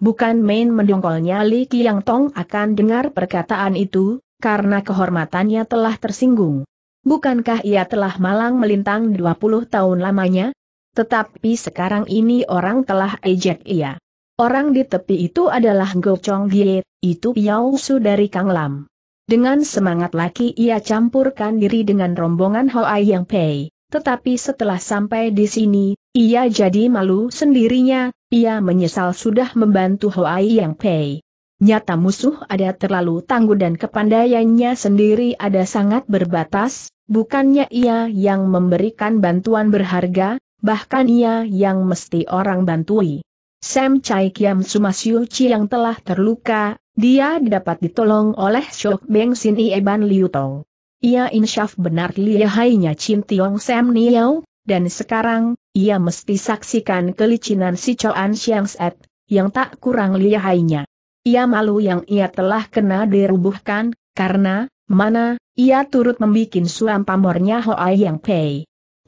Bukan main mendongkolnya Li Qiang Tong akan dengar perkataan itu, karena kehormatannya telah tersinggung. Bukankah ia telah malang melintang 20 tahun lamanya? Tetapi sekarang ini orang telah ejek ia. Orang di tepi itu adalah Go Chong Gie, itu Piao Su dari Kang Lam. Dengan semangat laki ia campurkan diri dengan rombongan Hoa Yang Pei, tetapi setelah sampai di sini, ia jadi malu sendirinya, ia menyesal sudah membantu Hoa Yang Pei. Nyata musuh ada terlalu tangguh dan kepandaiannya sendiri ada sangat berbatas, bukannya ia yang memberikan bantuan berharga, bahkan ia yang mesti orang bantui. Sam Chai Kiam Sumasyu Chi yang telah terluka, dia dapat ditolong oleh Shok Beng Sin Ieban Liu Tong. Ia insyaf benar lihainya Chin Tiong Sam Niao, dan sekarang, ia mesti saksikan kelicinan si Choan Siang Set, yang tak kurang lihainya ia malu yang ia telah kena dirubuhkan, karena, mana, ia turut membuat suam pamornya Hoa Yang Pei.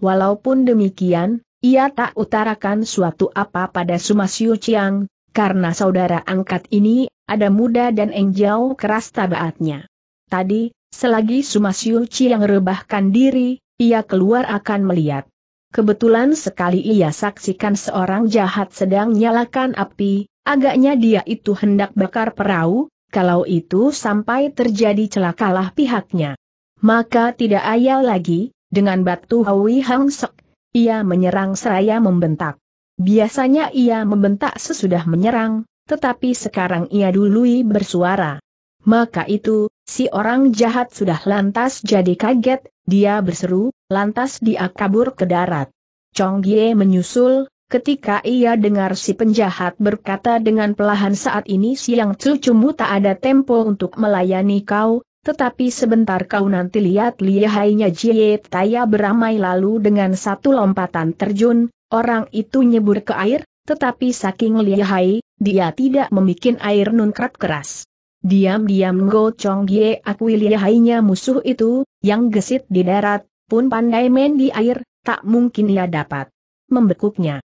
Walaupun demikian, ia tak utarakan suatu apa pada Sumasiu Chiang, karena saudara angkat ini, ada muda dan engjau keras tabaatnya. Tadi, selagi Sumasiu Chiang rebahkan diri, ia keluar akan melihat. Kebetulan sekali ia saksikan seorang jahat sedang nyalakan api, Agaknya dia itu hendak bakar perahu, kalau itu sampai terjadi celakalah pihaknya. Maka tidak ayal lagi, dengan batu Hawi Hang Sek, ia menyerang seraya membentak. Biasanya ia membentak sesudah menyerang, tetapi sekarang ia dului bersuara. Maka itu, si orang jahat sudah lantas jadi kaget, dia berseru, lantas dia kabur ke darat. Chong Gie menyusul, Ketika ia dengar si penjahat berkata dengan pelahan saat ini siang cucumu tak ada tempo untuk melayani kau, tetapi sebentar kau nanti lihat lihainya Jie Taya beramai lalu dengan satu lompatan terjun, orang itu nyebur ke air, tetapi saking lihai, dia tidak membuat air nunkrat keras. Diam-diam Go Chong Ye akui lihainya musuh itu, yang gesit di darat, pun pandai main di air, tak mungkin ia dapat membekuknya.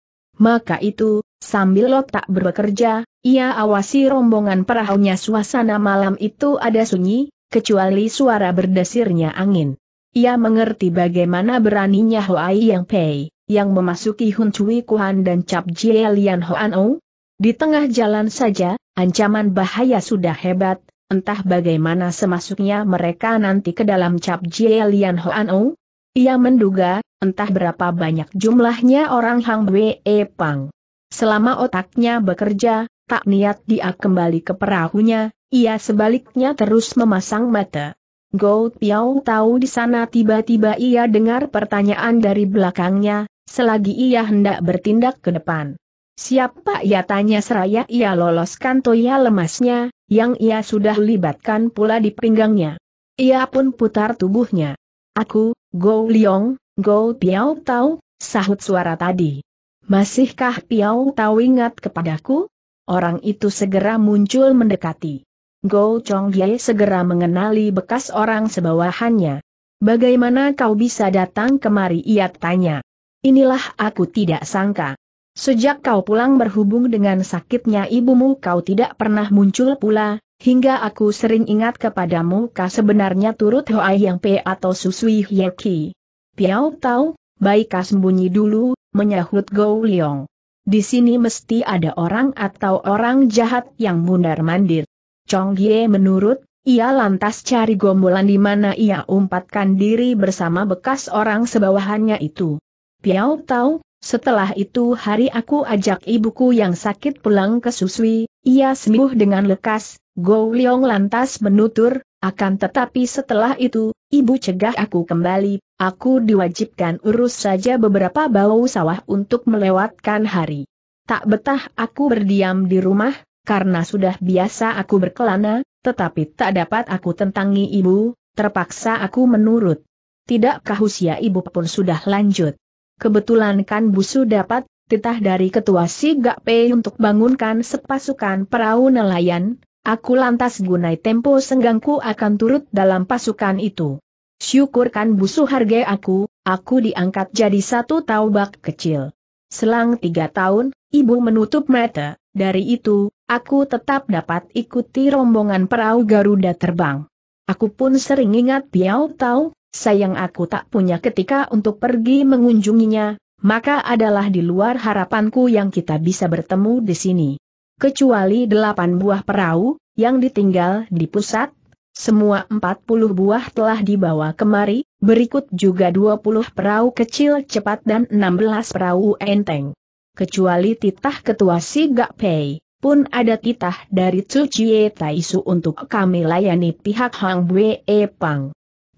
Maka itu, sambil otak berbekerja, ia awasi rombongan perahunya suasana malam itu ada sunyi, kecuali suara berdesirnya angin. Ia mengerti bagaimana beraninya Hoai Yang Pei, yang memasuki Hun Cui Kuan dan Cap Jie Lian Hoan Ou. Di tengah jalan saja, ancaman bahaya sudah hebat, entah bagaimana semasuknya mereka nanti ke dalam Cap Jie Lian Hoan Ou, ia menduga, entah berapa banyak jumlahnya orang Hang Wei Pang. Selama otaknya bekerja, tak niat dia kembali ke perahunya, ia sebaliknya terus memasang mata. Go Piao tahu di sana tiba-tiba ia dengar pertanyaan dari belakangnya, selagi ia hendak bertindak ke depan. Siapa ia tanya seraya ia loloskan toya lemasnya, yang ia sudah libatkan pula di pinggangnya. Ia pun putar tubuhnya. Aku, Go Liong, Go Piao Tau, sahut suara tadi. Masihkah Piao Tau ingat kepadaku? Orang itu segera muncul mendekati. Go Chong Ye segera mengenali bekas orang sebawahannya. Bagaimana kau bisa datang kemari ia tanya. Inilah aku tidak sangka. Sejak kau pulang berhubung dengan sakitnya ibumu kau tidak pernah muncul pula, Hingga aku sering ingat kepadamu kah sebenarnya turut Hoai Yang Pe atau Susui Hyeki. Piao tahu, baikkah sembunyi dulu, menyahut Gou Liong. Di sini mesti ada orang atau orang jahat yang mundar-mandir. Chong Ye menurut, ia lantas cari gombolan di mana ia umpatkan diri bersama bekas orang sebawahannya itu. Piao tahu, setelah itu hari aku ajak ibuku yang sakit pulang ke Susui, ia sembuh dengan lekas, Go Leong lantas menutur, akan tetapi setelah itu, ibu cegah aku kembali, aku diwajibkan urus saja beberapa bau sawah untuk melewatkan hari. Tak betah aku berdiam di rumah, karena sudah biasa aku berkelana, tetapi tak dapat aku tentangi ibu, terpaksa aku menurut. Tidakkah usia ibu pun sudah lanjut? Kebetulan kan busu dapat titah dari ketua si gak pe untuk bangunkan sepasukan perahu nelayan, aku lantas gunai tempo senggangku akan turut dalam pasukan itu. Syukurkan busu harga aku, aku diangkat jadi satu taubak kecil. Selang tiga tahun, ibu menutup mata, dari itu, aku tetap dapat ikuti rombongan perahu Garuda terbang. Aku pun sering ingat Piau Tau, sayang aku tak punya ketika untuk pergi mengunjunginya, maka adalah di luar harapanku yang kita bisa bertemu di sini. Kecuali delapan buah perahu, yang ditinggal di pusat, semua empat puluh buah telah dibawa kemari, berikut juga dua puluh perahu kecil cepat dan enam belas perahu enteng. Kecuali titah ketua si Gak Pei, pun ada titah dari Cucie Taisu untuk kami layani pihak Hang Bue Pang.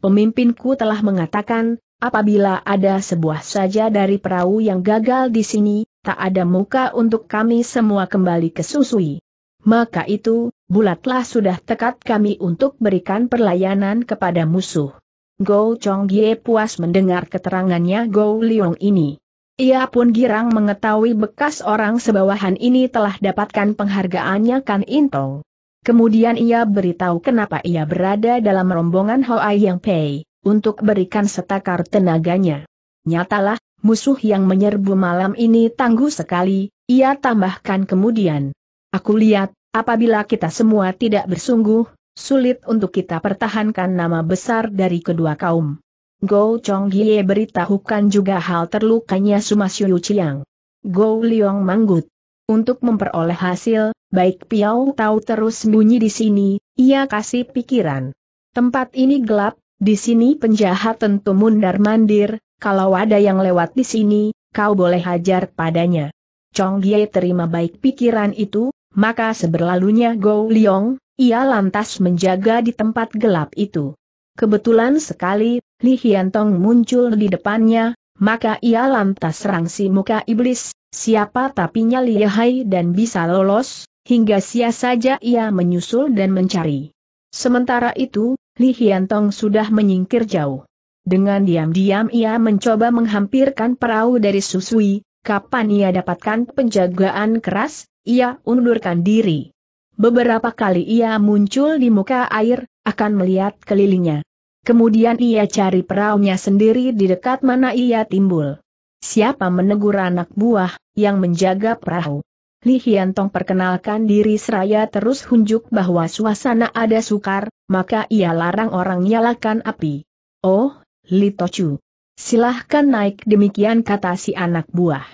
Pemimpinku telah mengatakan, apabila ada sebuah saja dari perahu yang gagal di sini, tak ada muka untuk kami semua kembali ke Susui. Maka itu, bulatlah sudah tekad kami untuk berikan perlayanan kepada musuh. Go Chong Ye puas mendengar keterangannya Go Leong ini. Ia pun girang mengetahui bekas orang sebawahan ini telah dapatkan penghargaannya Kan Intong. Kemudian ia beritahu kenapa ia berada dalam rombongan Hoa Yang Pei, untuk berikan setakar tenaganya. Nyatalah, musuh yang menyerbu malam ini tangguh sekali, ia tambahkan kemudian. Aku lihat, apabila kita semua tidak bersungguh, sulit untuk kita pertahankan nama besar dari kedua kaum. Go Chong Gie beritahukan juga hal terlukanya Sumasyu Chiang. Go Liong Manggut. Untuk memperoleh hasil, baik Piau tahu terus bunyi di sini, ia kasih pikiran. Tempat ini gelap, di sini penjahat tentu mundar-mandir, kalau ada yang lewat di sini, kau boleh hajar padanya. Chong Gye terima baik pikiran itu, maka seberlalunya Go Liong, ia lantas menjaga di tempat gelap itu. Kebetulan sekali, Li Tong muncul di depannya, maka ia lantas serang si muka iblis, Siapa tapinya lihai dan bisa lolos, hingga sia saja ia menyusul dan mencari. Sementara itu, Li Hiantong sudah menyingkir jauh. Dengan diam-diam ia mencoba menghampirkan perahu dari Susui, kapan ia dapatkan penjagaan keras, ia undurkan diri. Beberapa kali ia muncul di muka air, akan melihat kelilingnya. Kemudian ia cari perahunya sendiri di dekat mana ia timbul. Siapa menegur anak buah, yang menjaga perahu. Li Hiantong perkenalkan diri seraya terus hunjuk bahwa suasana ada sukar, maka ia larang orang nyalakan api. Oh, Li Tochu. Silahkan naik demikian kata si anak buah.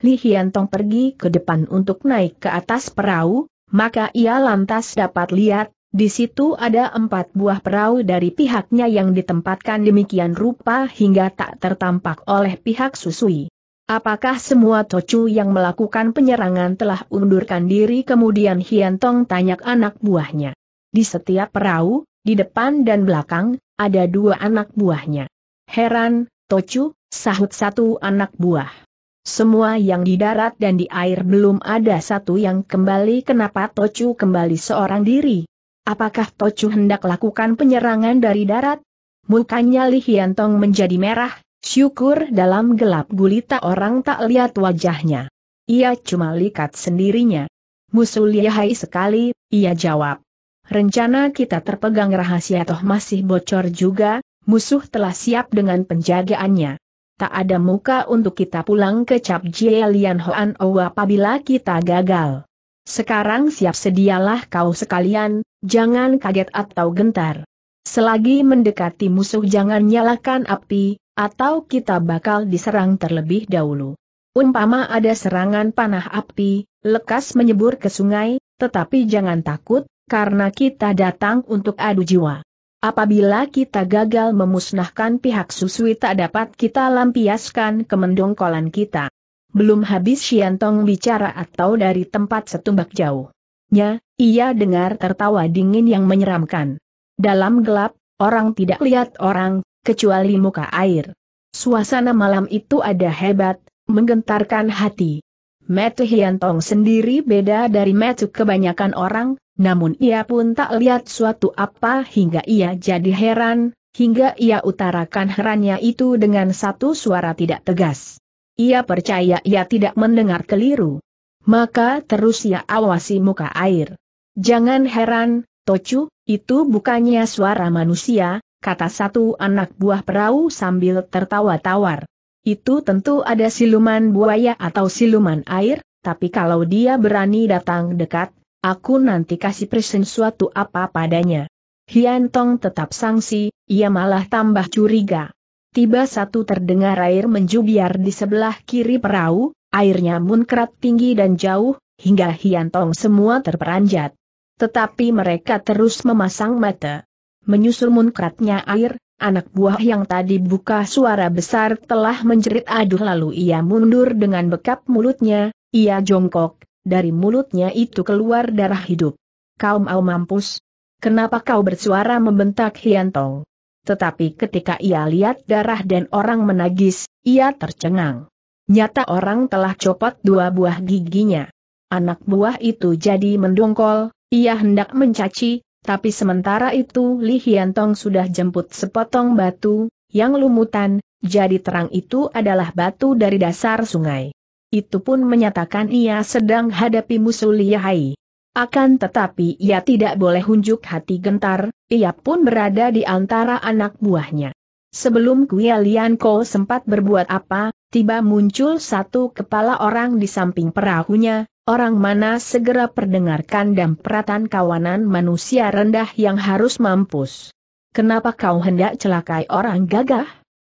Li Hiantong pergi ke depan untuk naik ke atas perahu, maka ia lantas dapat lihat, di situ ada empat buah perahu dari pihaknya yang ditempatkan demikian rupa hingga tak tertampak oleh pihak susui. Apakah semua Tocu yang melakukan penyerangan telah undurkan diri kemudian Hian Tong tanya anak buahnya. Di setiap perahu, di depan dan belakang, ada dua anak buahnya. Heran, Tocu, sahut satu anak buah. Semua yang di darat dan di air belum ada satu yang kembali kenapa Tocu kembali seorang diri. Apakah Tocu hendak lakukan penyerangan dari darat? Mukanya Li Hian Tong menjadi merah, Syukur dalam gelap gulita orang tak lihat wajahnya. Ia cuma likat sendirinya. Musuh lihai sekali, ia jawab. Rencana kita terpegang rahasia toh masih bocor juga, musuh telah siap dengan penjagaannya. Tak ada muka untuk kita pulang ke Cap Jie Lian Hoan O apabila kita gagal. Sekarang siap sedialah kau sekalian, jangan kaget atau gentar. Selagi mendekati musuh jangan nyalakan api, atau kita bakal diserang terlebih dahulu. Umpama ada serangan panah api, lekas menyebur ke sungai, tetapi jangan takut, karena kita datang untuk adu jiwa. Apabila kita gagal memusnahkan pihak susui tak dapat kita lampiaskan kemendongkolan kita. Belum habis Xiantong bicara atau dari tempat setumbak jauh. Nya, ia dengar tertawa dingin yang menyeramkan. Dalam gelap, orang tidak lihat orang, kecuali muka air. Suasana malam itu ada hebat, menggentarkan hati. Metu Hiantong sendiri beda dari Metu kebanyakan orang, namun ia pun tak lihat suatu apa hingga ia jadi heran, hingga ia utarakan herannya itu dengan satu suara tidak tegas. Ia percaya ia tidak mendengar keliru. Maka terus ia awasi muka air. Jangan heran, Tocu, itu bukannya suara manusia, kata satu anak buah perahu sambil tertawa tawar. Itu tentu ada siluman buaya atau siluman air, tapi kalau dia berani datang dekat, aku nanti kasih presen suatu apa padanya. Hian Tong tetap sangsi, ia malah tambah curiga. Tiba satu terdengar air menjubiar di sebelah kiri perahu, airnya munkrat tinggi dan jauh, hingga Hian Tong semua terperanjat. Tetapi mereka terus memasang mata. Menyusul munkratnya air, anak buah yang tadi buka suara besar telah menjerit aduh lalu ia mundur dengan bekap mulutnya, ia jongkok, dari mulutnya itu keluar darah hidup. Kau mau mampus, kenapa kau bersuara membentak Hiantong? Tetapi ketika ia lihat darah dan orang menagis, ia tercengang. Nyata orang telah copot dua buah giginya. Anak buah itu jadi mendongkol, ia hendak mencaci, tapi sementara itu Li Hiantong sudah jemput sepotong batu, yang lumutan, jadi terang itu adalah batu dari dasar sungai. Itu pun menyatakan ia sedang hadapi musuh Li Yahai. Akan tetapi ia tidak boleh hunjuk hati gentar, ia pun berada di antara anak buahnya. Sebelum Kuya Lian Ko sempat berbuat apa, tiba muncul satu kepala orang di samping perahunya, Orang mana segera perdengarkan dan peratan kawanan manusia rendah yang harus mampus. Kenapa kau hendak celakai orang gagah?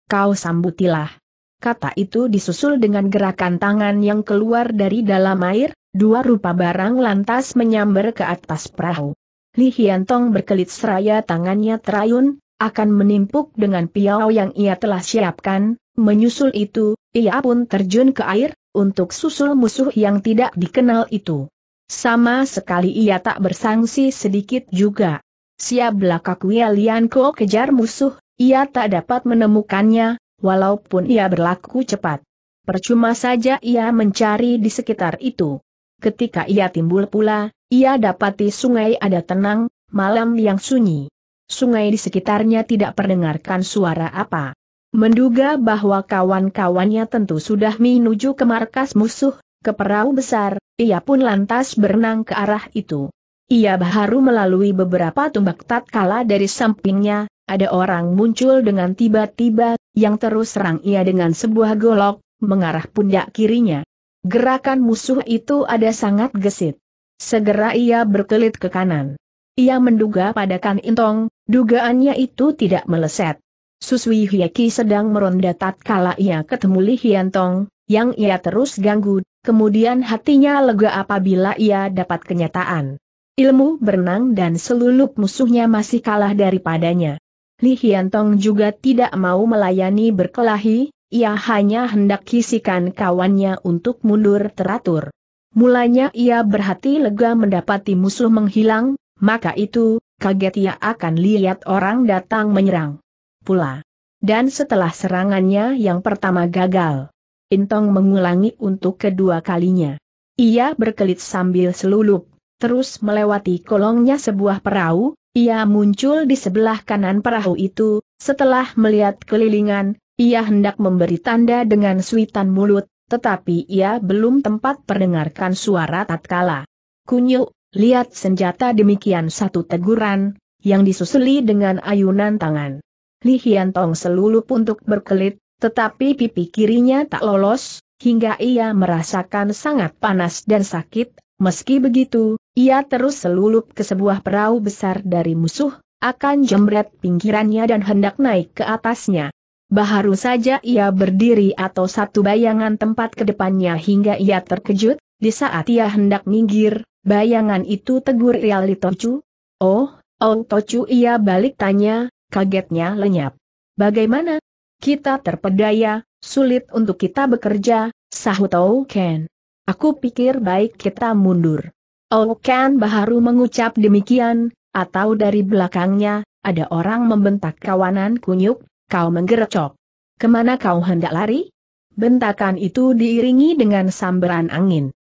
Kau sambutilah. Kata itu disusul dengan gerakan tangan yang keluar dari dalam air, dua rupa barang lantas menyambar ke atas perahu. Li Hiantong berkelit seraya tangannya terayun, akan menimpuk dengan piau yang ia telah siapkan, menyusul itu, ia pun terjun ke air, untuk susul musuh yang tidak dikenal itu. Sama sekali ia tak bersangsi sedikit juga. Siap belakang Lianko kejar musuh, ia tak dapat menemukannya, walaupun ia berlaku cepat. Percuma saja ia mencari di sekitar itu. Ketika ia timbul pula, ia dapati sungai ada tenang, malam yang sunyi. Sungai di sekitarnya tidak perdengarkan suara apa. Menduga bahwa kawan-kawannya tentu sudah menuju ke markas musuh, ke perahu besar, ia pun lantas berenang ke arah itu. Ia baru melalui beberapa tumbak tatkala dari sampingnya, ada orang muncul dengan tiba-tiba, yang terus serang ia dengan sebuah golok, mengarah pundak kirinya. Gerakan musuh itu ada sangat gesit. Segera ia berkelit ke kanan. Ia menduga pada Kan Intong, dugaannya itu tidak meleset. Suswi Hiaki sedang meronda tatkala ia ketemu Li Hiantong, yang ia terus ganggu, kemudian hatinya lega apabila ia dapat kenyataan. Ilmu berenang dan seluluk musuhnya masih kalah daripadanya. Li Hiantong juga tidak mau melayani berkelahi, ia hanya hendak kisikan kawannya untuk mundur teratur. Mulanya ia berhati lega mendapati musuh menghilang, maka itu, kaget ia akan lihat orang datang menyerang pula. Dan setelah serangannya yang pertama gagal, Intong mengulangi untuk kedua kalinya. Ia berkelit sambil selulup, terus melewati kolongnya sebuah perahu, ia muncul di sebelah kanan perahu itu, setelah melihat kelilingan, ia hendak memberi tanda dengan suitan mulut, tetapi ia belum tempat perdengarkan suara tatkala. Kunyuk, lihat senjata demikian satu teguran, yang disusuli dengan ayunan tangan. Li Hian Tong selulup untuk berkelit, tetapi pipi kirinya tak lolos, hingga ia merasakan sangat panas dan sakit, meski begitu, ia terus selulup ke sebuah perahu besar dari musuh, akan jembret pinggirannya dan hendak naik ke atasnya. Baharu saja ia berdiri atau satu bayangan tempat ke depannya hingga ia terkejut, di saat ia hendak minggir, bayangan itu tegur Li Tocu. Oh, Oh Tocu ia balik tanya, kagetnya lenyap. Bagaimana? Kita terpedaya, sulit untuk kita bekerja, sahut Ou Ken. Aku pikir baik kita mundur. Ou Ken Baharu mengucap demikian, atau dari belakangnya, ada orang membentak kawanan kunyuk, kau menggerecok. Kemana kau hendak lari? Bentakan itu diiringi dengan samberan angin.